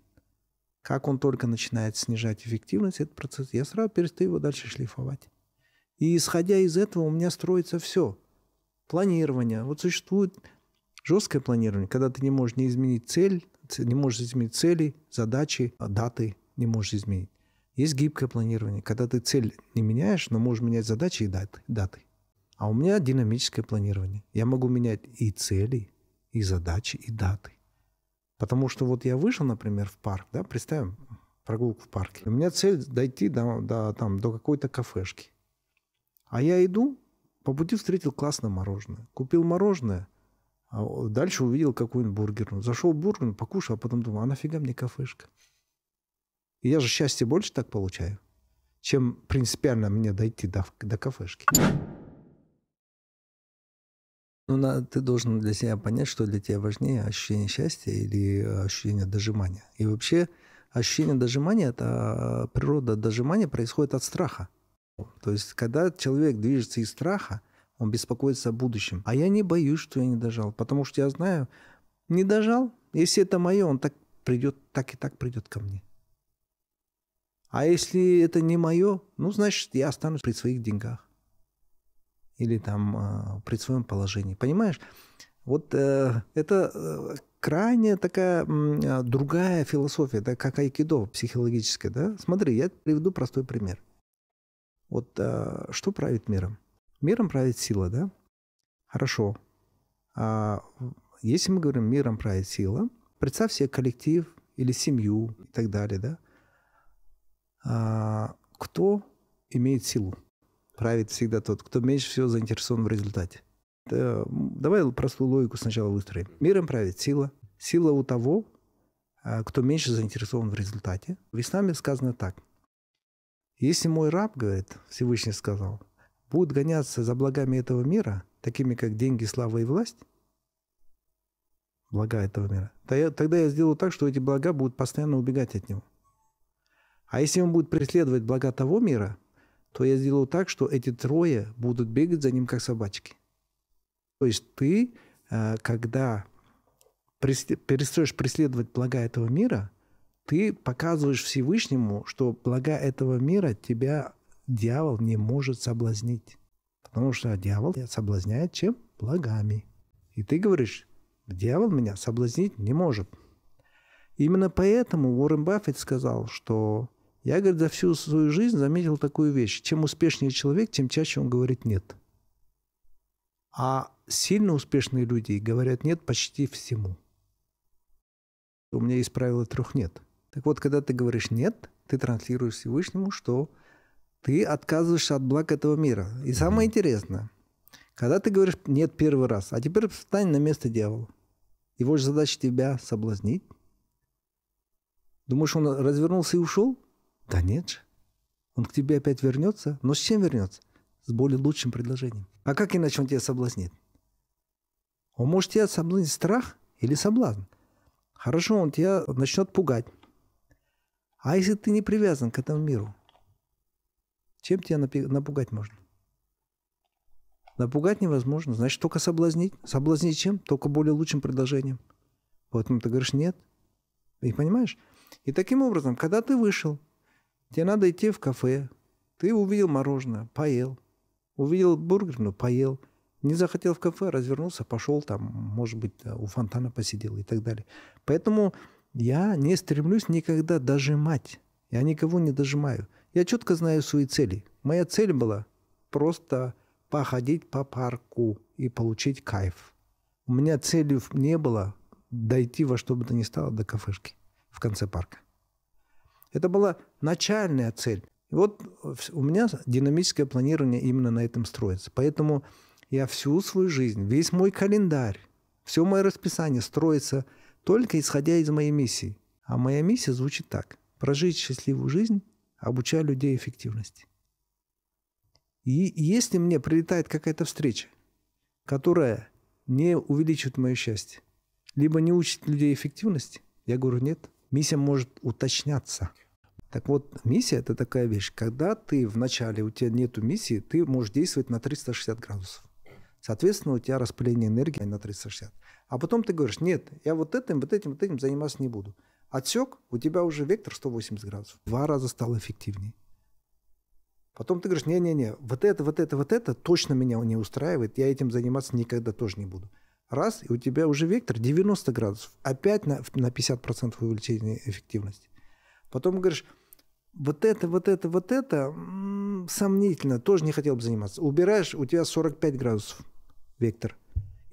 Как он только начинает снижать эффективность, этот процесс, я сразу перестаю его дальше шлифовать. И исходя из этого у меня строится все. Планирование. Вот существует жесткое планирование, когда ты не можешь не изменить цель, не можешь изменить цели, задачи, а даты не можешь изменить. Есть гибкое планирование, когда ты цель не меняешь, но можешь менять задачи и даты. даты. А у меня динамическое планирование. Я могу менять и цели, и задачи, и даты. Потому что вот я вышел, например, в парк, да, представим, прогулку в парке. У меня цель дойти до, до, там, до какой-то кафешки. А я иду, по пути встретил классное мороженое. Купил мороженое, а дальше увидел какую нибудь бургерную, Зашел в бургерную, покушал, а потом думал, а нафига мне кафешка? И я же счастье больше так получаю, чем принципиально мне дойти до, до кафешки. Ну, надо, ты должен для себя понять, что для тебя важнее ощущение счастья или э, ощущение дожимания. И вообще ощущение дожимания, это э, природа дожимания происходит от страха. То есть, когда человек движется из страха, он беспокоится о будущем. А я не боюсь, что я не дожал, потому что я знаю, не дожал, если это мое, он так придет, так и так придет ко мне. А если это не мое, ну, значит, я останусь при своих деньгах или там а, при своем положении. Понимаешь? Вот э, это э, крайне такая а, другая философия, да, как айкидо психологическая. Да? Смотри, я приведу простой пример. Вот а, что правит миром? Миром правит сила, да? Хорошо. А если мы говорим миром правит сила, представь себе коллектив или семью и так далее, да? А, кто имеет силу? правит всегда тот, кто меньше всего заинтересован в результате. Да, давай простую логику сначала выстроим. Миром правит сила. Сила у того, а, кто меньше заинтересован в результате. В исламе сказано так. Если мой раб, говорит, Всевышний сказал, будет гоняться за благами этого мира, такими как деньги, слава и власть, блага этого мира, то я, тогда я сделаю так, что эти блага будут постоянно убегать от него. А если он будет преследовать блага того мира, то я сделаю так, что эти трое будут бегать за ним, как собачки. То есть ты, э, когда перестаешь преследовать блага этого мира, ты показываешь Всевышнему, что блага этого мира тебя дьявол не может соблазнить. Потому что дьявол соблазняет чем? Благами. И ты говоришь, дьявол меня соблазнить не может. Именно поэтому Уоррен Баффет сказал, что я, говорит, за всю свою жизнь заметил такую вещь. Чем успешнее человек, тем чаще он говорит «нет». А сильно успешные люди говорят «нет» почти всему. У меня есть правило трех «нет». Так вот, когда ты говоришь «нет», ты транслируешь Всевышнему, что ты отказываешься от благ этого мира. И самое интересное, когда ты говоришь «нет» первый раз, а теперь встань на место дьявола. Его же задача тебя соблазнить. Думаешь, он развернулся и ушел? Да нет же. Он к тебе опять вернется, но с чем вернется? С более лучшим предложением. А как иначе он тебя соблазнит? Он может тебя соблазнить страх или соблазн. Хорошо, он тебя начнет пугать. А если ты не привязан к этому миру, чем тебя напугать можно? Напугать невозможно, значит, только соблазнить. Соблазнить чем? Только более лучшим предложением. Поэтому ты говоришь «нет». И понимаешь? И таким образом, когда ты вышел Тебе надо идти в кафе. Ты увидел мороженое, поел. Увидел бургер, но ну, поел. Не захотел в кафе, развернулся, пошел там, может быть, у фонтана посидел и так далее. Поэтому я не стремлюсь никогда дожимать. Я никого не дожимаю. Я четко знаю свои цели. Моя цель была просто походить по парку и получить кайф. У меня целью не было дойти во что бы то ни стало до кафешки в конце парка. Это была начальная цель. вот э, у меня динамическое планирование именно на этом строится. Поэтому я всю свою жизнь, весь мой календарь, все мое расписание строится только исходя из моей миссии. А моя миссия звучит так. Прожить счастливую жизнь, обучая людей эффективности. И если мне прилетает какая-то встреча, которая не увеличивает мое счастье, либо не учит людей эффективности, я говорю, нет, миссия может уточняться. Так вот, миссия – это такая вещь. Когда ты в начале, у тебя нету миссии, ты можешь действовать на 360 градусов. Соответственно, у тебя распыление энергии на 360. А потом ты говоришь, нет, я вот этим, вот этим, вот этим заниматься не буду. Отсек, у тебя уже вектор 180 градусов. Два раза стал эффективнее. Потом ты говоришь, не-не-не, вот это, вот это, вот это точно меня не устраивает, я этим заниматься никогда тоже не буду. Раз, и у тебя уже вектор 90 градусов. Опять на, на 50% увеличение эффективности. Потом говоришь, вот это, вот это, вот это, м -м, сомнительно, тоже не хотел бы заниматься. Убираешь, у тебя 45 градусов вектор.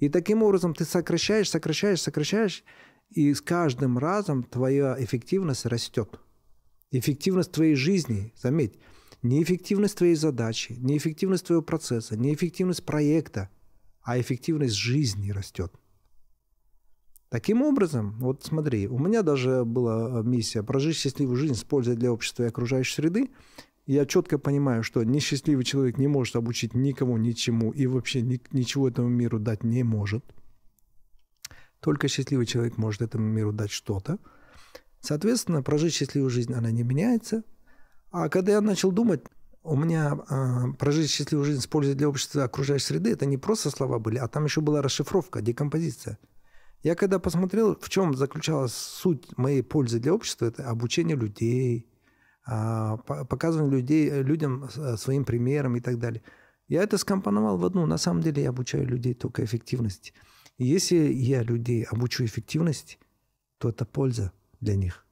И таким образом ты сокращаешь, сокращаешь, сокращаешь, и с каждым разом твоя эффективность растет. Эффективность твоей жизни, заметь, неэффективность твоей задачи, неэффективность твоего процесса, неэффективность проекта, а эффективность жизни растет. Таким образом, вот смотри, у меня даже была э, миссия прожить счастливую жизнь с пользой для общества и окружающей среды. Я четко понимаю, что несчастливый человек не может обучить никому ничему и вообще ни, ничего этому миру дать не может. Только счастливый человек может этому миру дать что-то. Соответственно, прожить счастливую жизнь, она не меняется. А когда я начал думать, у меня э, прожить счастливую жизнь с пользой для общества и окружающей среды, это не просто слова были, а там еще была расшифровка, декомпозиция – я когда посмотрел, в чем заключалась суть моей пользы для общества, это обучение людей, а, показывание людей, э, людям э, своим примером и так далее. Я это скомпоновал в одну. На самом деле я обучаю людей только эффективности. И если я людей обучу эффективности, то это польза для них.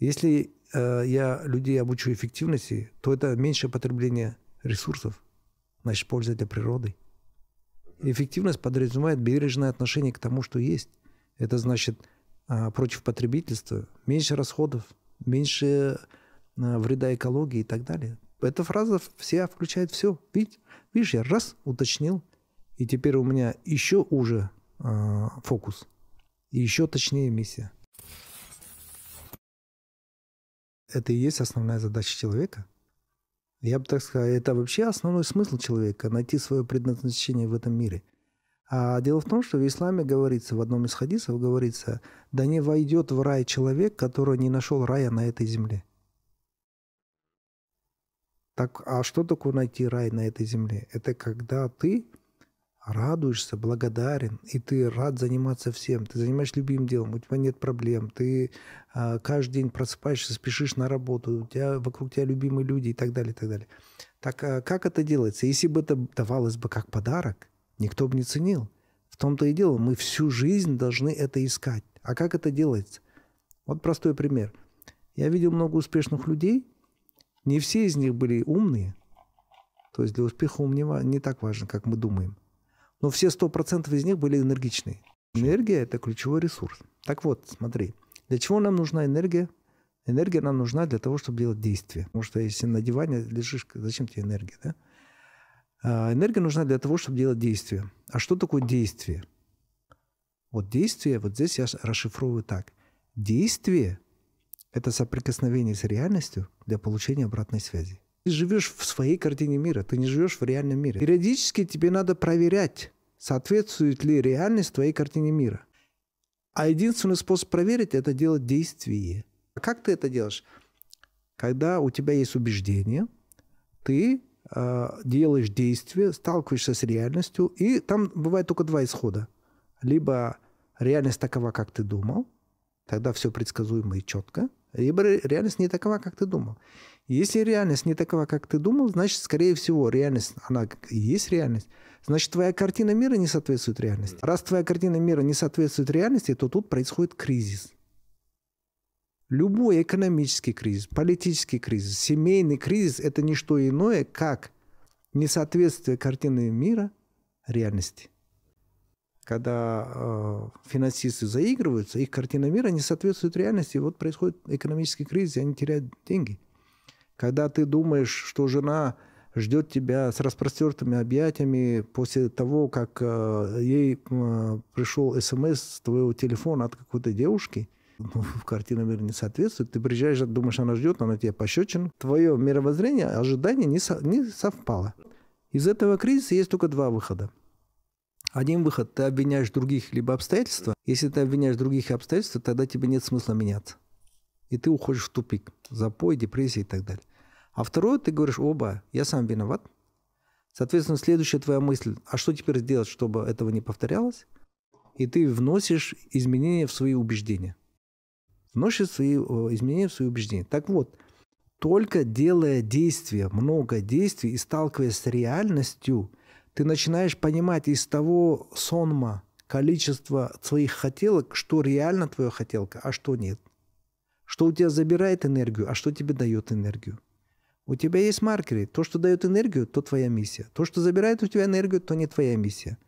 Если э, я людей обучу эффективности, то это меньшее потребление ресурсов, значит польза для природы. Эффективность подразумевает бережное отношение к тому, что есть. Это значит а, против потребительства, меньше расходов, меньше а, вреда экологии и так далее. Эта фраза вся включает все. Видишь, видишь, я раз уточнил, и теперь у меня еще уже а, фокус, и еще точнее миссия. Это и есть основная задача человека. Я бы так сказал, это вообще основной смысл человека – найти свое предназначение в этом мире – а дело в том, что в исламе говорится, в одном из хадисов говорится, да не войдет в рай человек, который не нашел рая на этой земле. Так, а что такое найти рай на этой земле? Это когда ты радуешься, благодарен, и ты рад заниматься всем, ты занимаешься любимым делом, у тебя нет проблем, ты э, каждый день просыпаешься, спешишь на работу, у тебя, вокруг тебя любимые люди и так далее, и так далее. Так э, как это делается? Если бы это давалось бы как подарок, никто бы не ценил. В том-то и дело, мы всю жизнь должны это искать. А как это делается? Вот простой пример. Я видел много успешных людей, не все из них были умные, то есть для успеха ум не так важно, как мы думаем. Но все 100% из них были энергичные. Энергия – это ключевой ресурс. Так вот, смотри, для чего нам нужна энергия? Энергия нам нужна для того, чтобы делать действия. Потому что если на диване лежишь, зачем тебе энергия, да? А, энергия нужна для того, чтобы делать действия. А что такое действие? Вот действие, вот здесь я расшифровываю так. Действие – это соприкосновение с реальностью для получения обратной связи. Ты живешь в своей картине мира, ты не живешь в реальном мире. Периодически тебе надо проверять, соответствует ли реальность твоей картине мира. А единственный способ проверить – это делать действие. А как ты это делаешь? Когда у тебя есть убеждение, ты а, делаешь действие, сталкиваешься с реальностью, и там бывает только два исхода. Либо реальность такова, как ты думал, тогда все предсказуемо и четко, либо реальность не такова, как ты думал. Если реальность не такова, как ты думал, значит, скорее всего, реальность, она есть реальность, значит, твоя картина мира не соответствует реальности. Раз твоя картина мира не соответствует реальности, то тут происходит кризис. Любой экономический кризис, политический кризис, семейный кризис – это не что иное, как несоответствие картины мира реальности. Когда э, финансисты заигрываются, их картина мира не соответствует реальности, и вот происходит экономический кризис, и они теряют деньги. Когда ты думаешь, что жена ждет тебя с распростертыми объятиями после того, как э, ей э, пришел смс эм с твоего телефона от какой-то девушки – ну, картина мира не соответствует. Ты приезжаешь, думаешь, она ждет, она тебе пощечину. Твое мировоззрение, ожидание не, со, не совпало. Из этого кризиса есть только два выхода. Один выход – ты обвиняешь других либо обстоятельства. Если ты обвиняешь других обстоятельства, тогда тебе нет смысла меняться. И ты уходишь в тупик. Запой, депрессия и так далее. А второе, ты говоришь, оба, я сам виноват. Соответственно, следующая твоя мысль, а что теперь сделать, чтобы этого не повторялось? И ты вносишь изменения в свои убеждения вносит свои э, изменения в свои убеждения. Так вот, только делая действия, много действий и сталкиваясь с реальностью, ты начинаешь понимать из того сонма, количество своих хотелок, что реально твоя хотелка, а что нет. Что у тебя забирает энергию, а что тебе дает энергию. У тебя есть маркеры. То, что дает энергию, то твоя миссия. То, что забирает у тебя энергию, то не твоя миссия.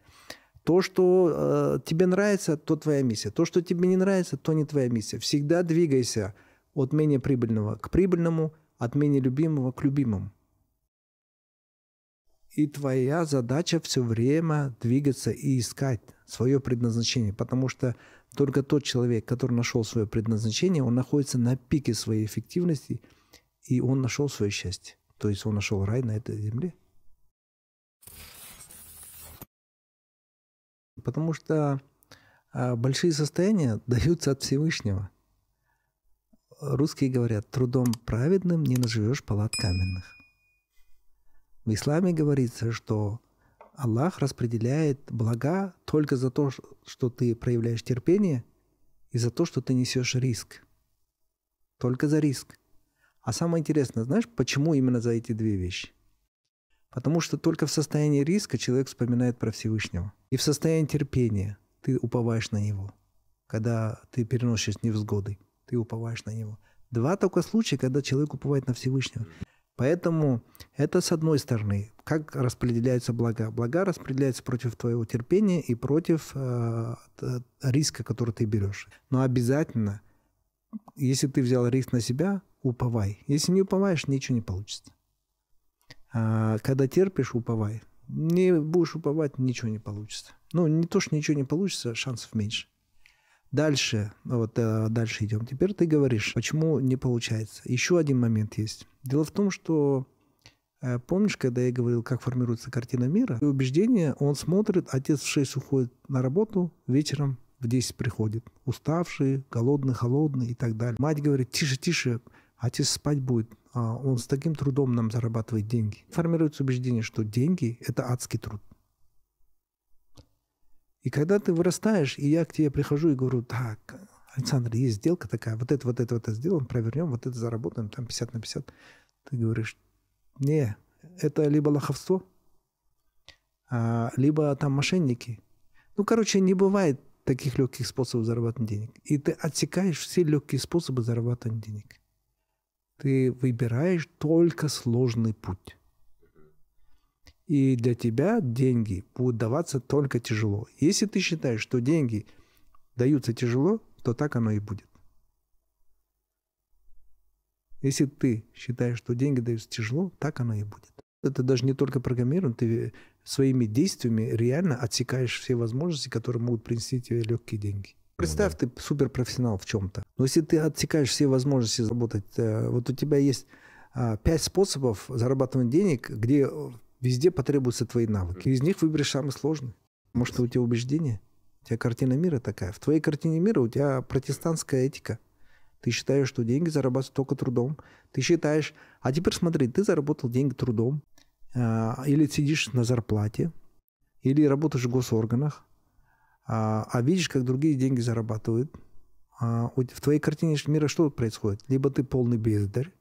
То, что э, тебе нравится, то твоя миссия. То, что тебе не нравится, то не твоя миссия. Всегда двигайся от менее прибыльного к прибыльному, от менее любимого к любимому. И твоя задача все время двигаться и искать свое предназначение, потому что только тот человек, который нашел свое предназначение, он находится на пике своей эффективности, и он нашел свое счастье. То есть он нашел рай на этой земле. Потому что а, большие состояния даются от Всевышнего. Русские говорят, трудом праведным не наживешь палат каменных. В исламе говорится, что Аллах распределяет блага только за то, что ты проявляешь терпение и за то, что ты несешь риск. Только за риск. А самое интересное, знаешь, почему именно за эти две вещи? Потому что только в состоянии риска человек вспоминает про Всевышнего. И в состоянии терпения ты уповаешь на него. Когда ты переносишь невзгоды, ты уповаешь на него. Два только случая, когда человек уповает на Всевышнего. Поэтому это с одной стороны. Как распределяются блага? Блага распределяются против твоего терпения и против э, э риска, который ты берешь. Но обязательно, если ты взял риск на себя, уповай. Если не уповаешь, ничего не получится. А когда терпишь, уповай. Не будешь уповать, ничего не получится. Ну, не то, что ничего не получится, шансов меньше. Дальше, вот э, дальше идем. Теперь ты говоришь, почему не получается. Еще один момент есть. Дело в том, что э, Помнишь, когда я говорил, как формируется картина мира? И убеждение, он смотрит, отец в 6 уходит на работу, вечером в 10 приходит. Уставший, голодный, холодный и так далее. Мать говорит, тише, тише, отец спать будет, а он с таким трудом нам зарабатывает деньги. Формируется убеждение, что деньги – это адский труд. И когда ты вырастаешь, и я к тебе прихожу и говорю, так, Александр, есть сделка такая, вот это, вот это, вот это сделаем, провернем, вот это заработаем, там 50 на 50. Ты говоришь, не, это либо лоховство, а, либо там мошенники. Ну, короче, не бывает таких легких способов зарабатывания денег. И ты отсекаешь все легкие способы зарабатывания денег. Ты выбираешь только сложный путь. И для тебя деньги будут даваться только тяжело. Если ты считаешь, что деньги даются тяжело, то так оно и будет. Если ты считаешь, что деньги даются тяжело, так оно и будет. Это даже не только программирование, ты своими действиями реально отсекаешь все возможности, которые могут принести тебе легкие деньги. Представь, ты суперпрофессионал в чем-то. Но если ты отсекаешь все возможности заработать, э, вот у тебя есть а, пять способов зарабатывать денег, где э, везде потребуются твои навыки. Из них выберешь самый сложный. Может, у тебя убеждение? У тебя картина мира такая. В твоей картине мира у тебя протестантская этика. Ты считаешь, что деньги зарабатывают только трудом. Ты считаешь... А теперь смотри, ты заработал деньги трудом. А, или сидишь на зарплате. Или работаешь в госорганах а, а видишь, как другие деньги зарабатывают, а, в твоей картине мира что происходит? Либо ты полный бездарь,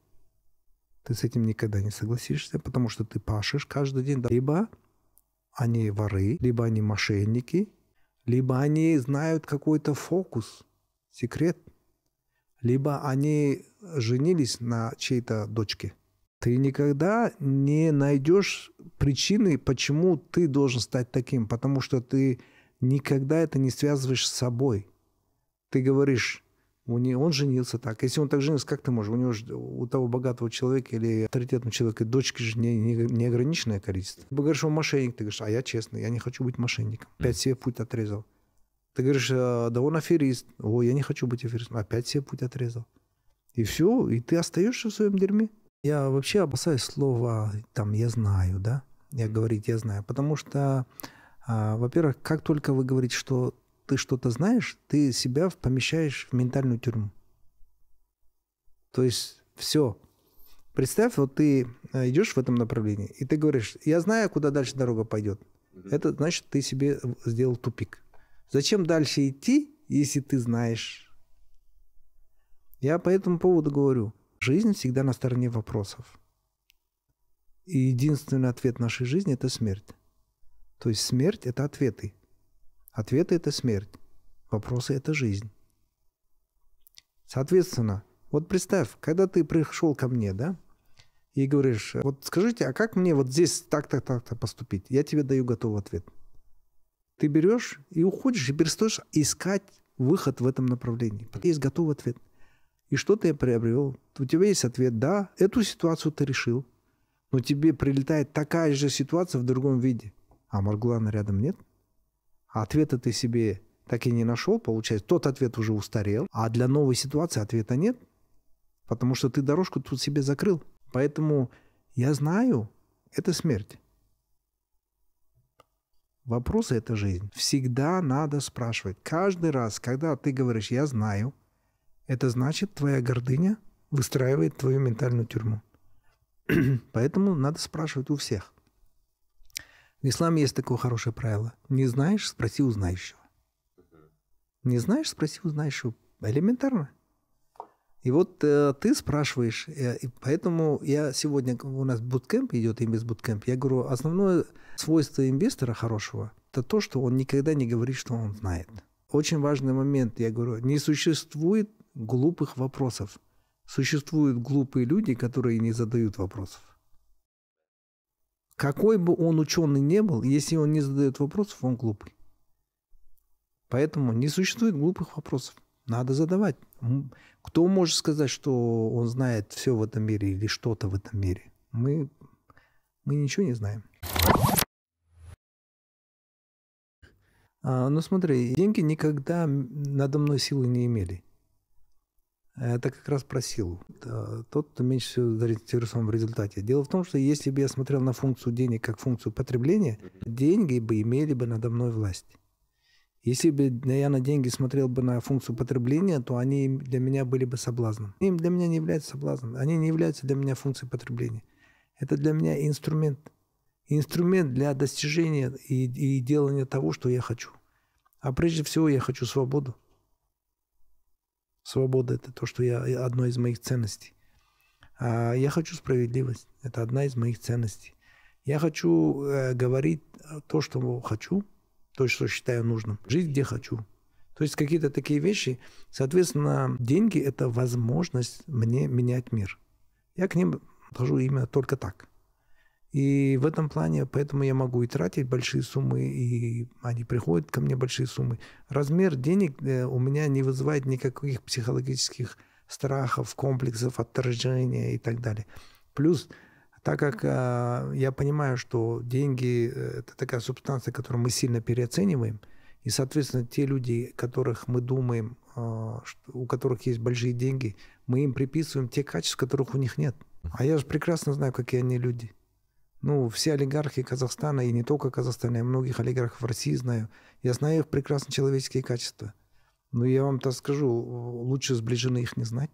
ты с этим никогда не согласишься, потому что ты пашешь каждый день, либо они воры, либо они мошенники, либо они знают какой-то фокус, секрет, либо они женились на чьей-то дочке. Ты никогда не найдешь причины, почему ты должен стать таким, потому что ты никогда это не связываешь с собой. Ты говоришь, он женился так. Если он так женился, как ты можешь? У него же, у того богатого человека или авторитетного человека дочки же не, не, неограниченное количество. Ты говоришь, он мошенник. Ты говоришь, а я честный, я не хочу быть мошенником. Пять себе путь отрезал. Ты говоришь, «А, да он аферист. О, я не хочу быть аферистом. Опять себе путь отрезал. И все, и ты остаешься в своем дерьме. Я вообще опасаюсь слова, там, я знаю, да? Я говорить, я знаю. Потому что а, во-первых, как только вы говорите, что ты что-то знаешь, ты себя помещаешь в ментальную тюрьму. То есть все. Представь, вот ты э, идешь в этом направлении, и ты говоришь, я знаю, куда дальше дорога пойдет. Это значит, ты себе сделал тупик. Зачем дальше идти, если ты знаешь? Я по этому поводу говорю. Жизнь всегда на стороне вопросов. И единственный ответ нашей жизни – это смерть. То есть смерть — это ответы. Ответы — это смерть. Вопросы — это жизнь. Соответственно, вот представь, когда ты пришел ко мне, да, и говоришь, вот скажите, а как мне вот здесь так-то, так-то поступить? Я тебе даю готовый ответ. Ты берешь и уходишь, и перестаешь искать выход в этом направлении. Есть готовый ответ. И что ты приобрел? У тебя есть ответ, да, эту ситуацию ты решил, но тебе прилетает такая же ситуация в другом виде а Марглана рядом нет. Ответа ты себе так и не нашел, получается, тот ответ уже устарел, а для новой ситуации ответа нет, потому что ты дорожку тут себе закрыл. Поэтому я знаю, это смерть. Вопросы — это жизнь. Всегда надо спрашивать. Каждый раз, когда ты говоришь «я знаю», это значит, твоя гордыня выстраивает твою ментальную тюрьму. Поэтому надо спрашивать у всех. В исламе есть такое хорошее правило. Не знаешь, спроси у знающего. Не знаешь, спроси у знающего. Элементарно. И вот э, ты спрашиваешь, э, и поэтому я сегодня, у нас буткемп идет, имбис буткемп, я говорю, основное свойство инвестора хорошего, это то, что он никогда не говорит, что он знает. Очень важный момент, я говорю, не существует глупых вопросов. Существуют глупые люди, которые не задают вопросов. Какой бы он ученый не был, если он не задает вопросов, он глупый. Поэтому не существует глупых вопросов. Надо задавать. Кто может сказать, что он знает все в этом мире или что-то в этом мире? Мы, мы ничего не знаем. А, ну смотри, деньги никогда надо мной силы не имели. А это как раз про силу. Тот, кто меньше всего заинтересован в результате. Дело в том, что если бы я смотрел на функцию денег как функцию потребления, деньги бы имели бы надо мной власть. Если бы я на деньги смотрел бы на функцию потребления, то они для меня были бы соблазном. Им для меня не являются соблазном. Они не являются для меня функцией потребления. Это для меня инструмент. Инструмент для достижения и, и делания того, что я хочу. А прежде всего я хочу свободу. Свобода – это то, что я, одно из моих ценностей. А я хочу справедливость. Это одна из моих ценностей. Я хочу э, говорить то, что хочу, то, что считаю нужным. Жить, где хочу. То есть какие-то такие вещи. Соответственно, деньги – это возможность мне менять мир. Я к ним хожу именно только так – и в этом плане, поэтому я могу и тратить большие суммы, и они приходят ко мне большие суммы. Размер денег э, у меня не вызывает никаких психологических страхов, комплексов, отторжения и так далее. Плюс, так как э, я понимаю, что деньги э, – это такая субстанция, которую мы сильно переоцениваем, и, соответственно, те люди, которых мы думаем, э, у которых есть большие деньги, мы им приписываем те качества, которых у них нет. А я же прекрасно знаю, какие они люди ну, все олигархи Казахстана, и не только Казахстана, я многих олигархов России знаю. Я знаю их прекрасные человеческие качества. Но я вам так скажу, лучше сближены их не знать.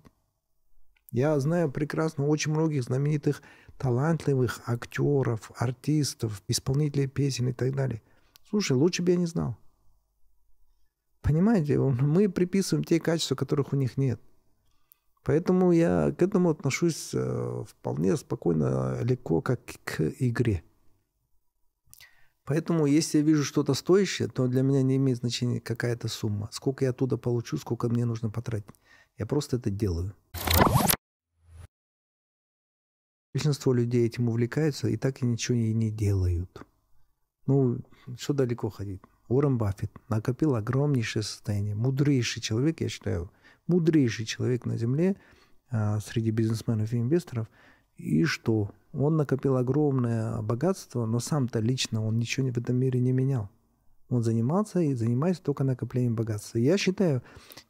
Я знаю прекрасно очень многих знаменитых, талантливых актеров, артистов, исполнителей песен и так далее. Слушай, лучше бы я не знал. Понимаете, мы приписываем те качества, которых у них нет. Поэтому я к этому отношусь э, вполне спокойно, легко, как к игре. Поэтому, если я вижу что-то стоящее, то для меня не имеет значения какая-то сумма. Сколько я оттуда получу, сколько мне нужно потратить. Я просто это делаю. Большинство людей этим увлекаются и так и ничего и не делают. Ну, что далеко ходить? Уоррен Баффет накопил огромнейшее состояние. Мудрейший человек, я считаю, мудрейший человек на Земле а, среди бизнесменов и инвесторов. И что? Он накопил огромное богатство, но сам-то лично он ничего в этом мире не менял. Он занимался и занимается только накоплением богатства. Я считаю,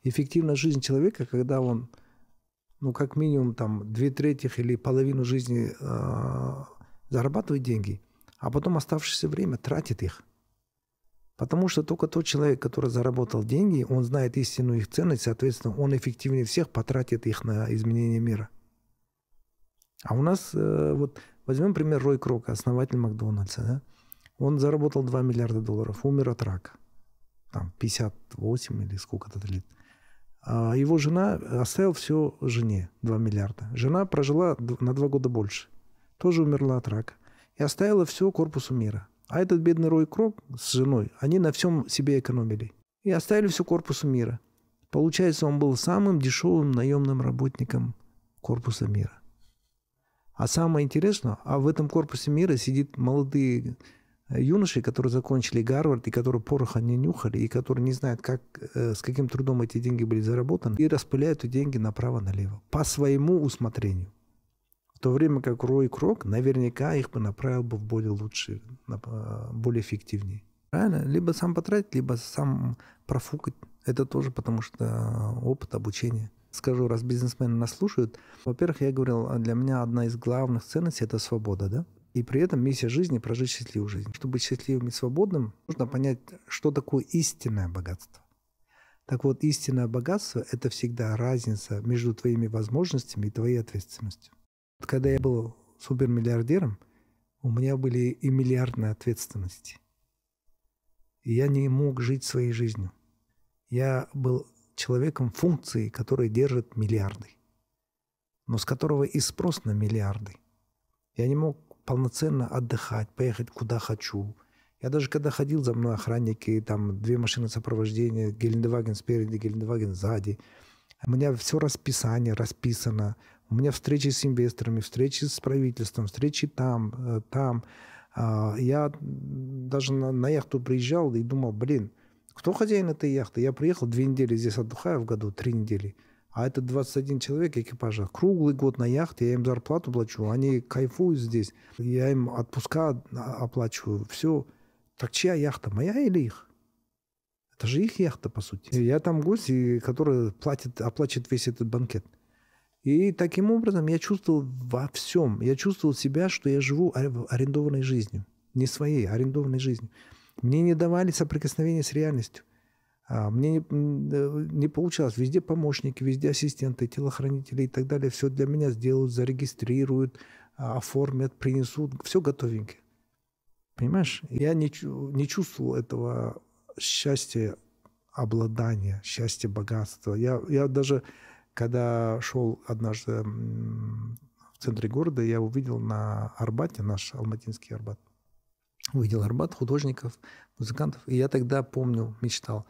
эффективна жизнь человека, когда он, ну, как минимум, там, две трети или половину жизни э, зарабатывает деньги, а потом оставшееся время тратит их – Потому что только тот человек, который заработал деньги, он знает истинную их ценность, соответственно, он эффективнее всех потратит их на изменение мира. А у нас, э, вот возьмем пример Рой Крока, основатель Макдональдса. Да? Он заработал 2 миллиарда долларов, умер от рака. Там 58 или сколько-то лет. А его жена оставил все жене, 2 миллиарда. Жена прожила на 2 года больше. Тоже умерла от рака. И оставила все корпусу мира. А этот бедный Рой Крок с женой, они на всем себе экономили. И оставили всю корпусу мира. Получается, он был самым дешевым наемным работником корпуса мира. А самое интересное, а в этом корпусе мира сидит молодые э, юноши, которые закончили Гарвард, и которые пороха не нюхали, и которые не знают, как, э, с каким трудом эти деньги были заработаны, и распыляют эти деньги направо-налево, по своему усмотрению то время как Рой Крок наверняка их бы направил бы в более лучшие, а, более эффективнее. Правильно? Либо сам потратить, либо сам профукать. Это тоже потому что опыт обучения. Скажу, раз бизнесмены нас слушают, во-первых, я говорил, для меня одна из главных ценностей – это свобода, да? И при этом миссия жизни – прожить счастливую жизнь. Чтобы быть счастливым и свободным, нужно понять, что такое истинное богатство. Так вот, истинное богатство – это всегда разница между твоими возможностями и твоей ответственностью. Когда я был супермиллиардером, у меня были и миллиардные ответственности. И я не мог жить своей жизнью. Я был человеком функции, который держит миллиарды, но с которого и спрос на миллиарды. Я не мог полноценно отдыхать, поехать куда хочу. Я даже когда ходил, за мной охранники, там две машины сопровождения, Гелендваген спереди, Гелендваген сзади. У меня все расписание расписано, у меня встречи с инвесторами, встречи с правительством, встречи там, э, там. А, я даже на, на яхту приезжал и думал, блин, кто хозяин этой яхты? Я приехал две недели здесь отдыхаю в году, три недели. А это 21 человек экипажа. Круглый год на яхте, я им зарплату плачу, они кайфуют здесь. Я им отпуска оплачиваю, все. Так чья яхта, моя или их? Это же их яхта, по сути. Я там гость, который платит, оплачивает весь этот банкет. И таким образом я чувствовал во всем. Я чувствовал себя, что я живу арендованной жизнью. Не своей, а арендованной жизнью. Мне не давали соприкосновения с реальностью. А, мне не, не получалось. Везде помощники, везде ассистенты, телохранители и так далее. Все для меня сделают, зарегистрируют, а, оформят, принесут. Все готовенькое. Понимаешь? Я не, не чувствовал этого счастья обладания, счастья богатства. Я, я даже когда шел однажды в центре города, я увидел на Арбате, наш алматинский Арбат, увидел Арбат художников, музыкантов. И я тогда помню, мечтал,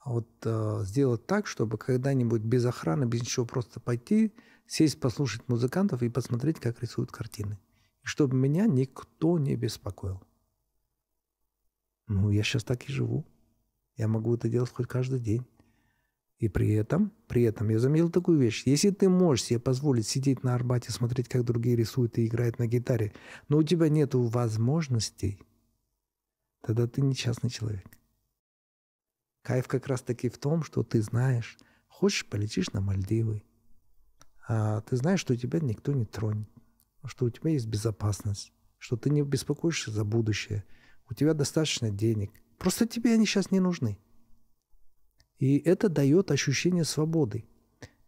а вот э, сделать так, чтобы когда-нибудь без охраны, без ничего просто пойти, сесть, послушать музыкантов и посмотреть, как рисуют картины. И чтобы меня никто не беспокоил. Ну, я сейчас так и живу. Я могу это делать хоть каждый день. И при этом, при этом я заметил такую вещь. Если ты можешь себе позволить сидеть на Арбате, смотреть, как другие рисуют и играют на гитаре, но у тебя нет возможностей, тогда ты несчастный человек. Кайф как раз таки в том, что ты знаешь, хочешь, полетишь на Мальдивы. А ты знаешь, что тебя никто не тронет, что у тебя есть безопасность, что ты не беспокоишься за будущее, у тебя достаточно денег. Просто тебе они сейчас не нужны. И это дает ощущение свободы.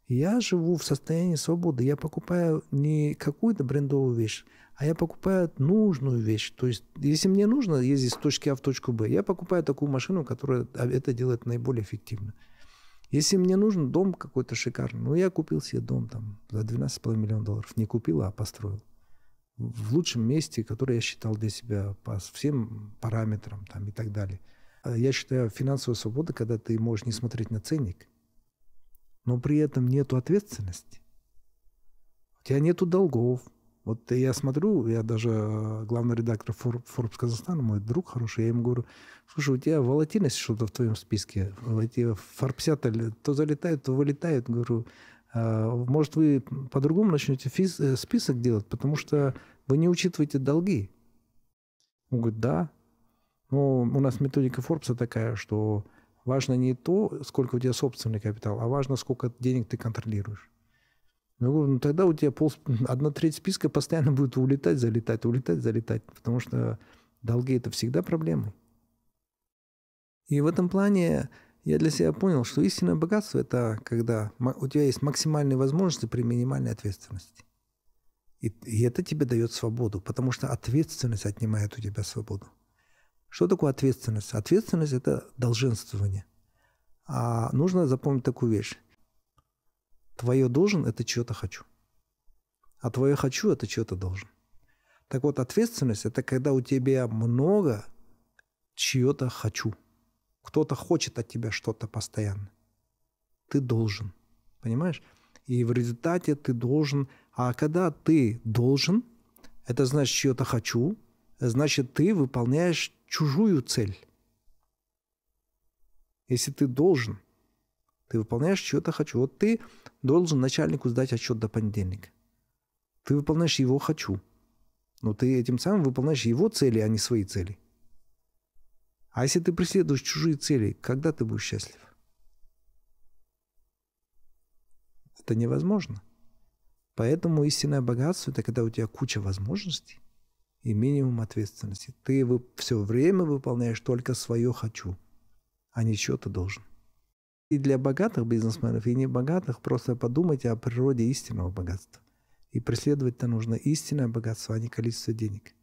Я живу в состоянии свободы. Я покупаю не какую-то брендовую вещь, а я покупаю нужную вещь. То есть, если мне нужно ездить с точки А в точку Б, я покупаю такую машину, которая а, это делает наиболее эффективно. Если мне нужен дом какой-то шикарный, ну, я купил себе дом там за 12,5 миллионов долларов. Не купил, а построил. В лучшем месте, которое я считал для себя по всем параметрам там, и так далее – Э, я считаю, финансовая свобода, когда ты можешь не смотреть на ценник, но при этом нету ответственности. У тебя нету долгов. Вот я смотрю, я даже э, главный редактор Forbes Казахстана, мой друг хороший, я ему говорю, слушай, у тебя волатильность что-то в твоем списке, Forbes то залетают, то вылетают. Говорю, «Э, может, вы по-другому начнете список делать, потому что вы не учитываете долги. Он говорит, да. Ну, у нас методика Форбса такая, что важно не то, сколько у тебя собственный капитал, а важно, сколько денег ты контролируешь. Я говорю, ну тогда у тебя пол, одна треть списка постоянно будет улетать, залетать, улетать, залетать, потому что долги это всегда проблемы. И в этом плане я для себя понял, что истинное богатство это когда у тебя есть максимальные возможности при минимальной ответственности. И, и это тебе дает свободу, потому что ответственность отнимает у тебя свободу. Что такое ответственность? Ответственность – это долженствование. А нужно запомнить такую вещь. Твое должен – это чего-то хочу. А твое хочу – это чего-то должен. Так вот, ответственность – это когда у тебя много чего то хочу. Кто-то хочет от тебя что-то постоянно. Ты должен. Понимаешь? И в результате ты должен. А когда ты должен, это значит чего то хочу, значит, ты выполняешь чужую цель. Если ты должен, ты выполняешь чего то «хочу». Вот ты должен начальнику сдать отчет до понедельника. Ты выполняешь его «хочу». Но ты этим самым выполняешь его цели, а не свои цели. А если ты преследуешь чужие цели, когда ты будешь счастлив? Это невозможно. Поэтому истинное богатство – это когда у тебя куча возможностей, и минимум ответственности. Ты все время выполняешь только свое «хочу», а не что ты должен. И для богатых бизнесменов, и не богатых просто подумайте о природе истинного богатства. И преследовать-то нужно истинное богатство, а не количество денег –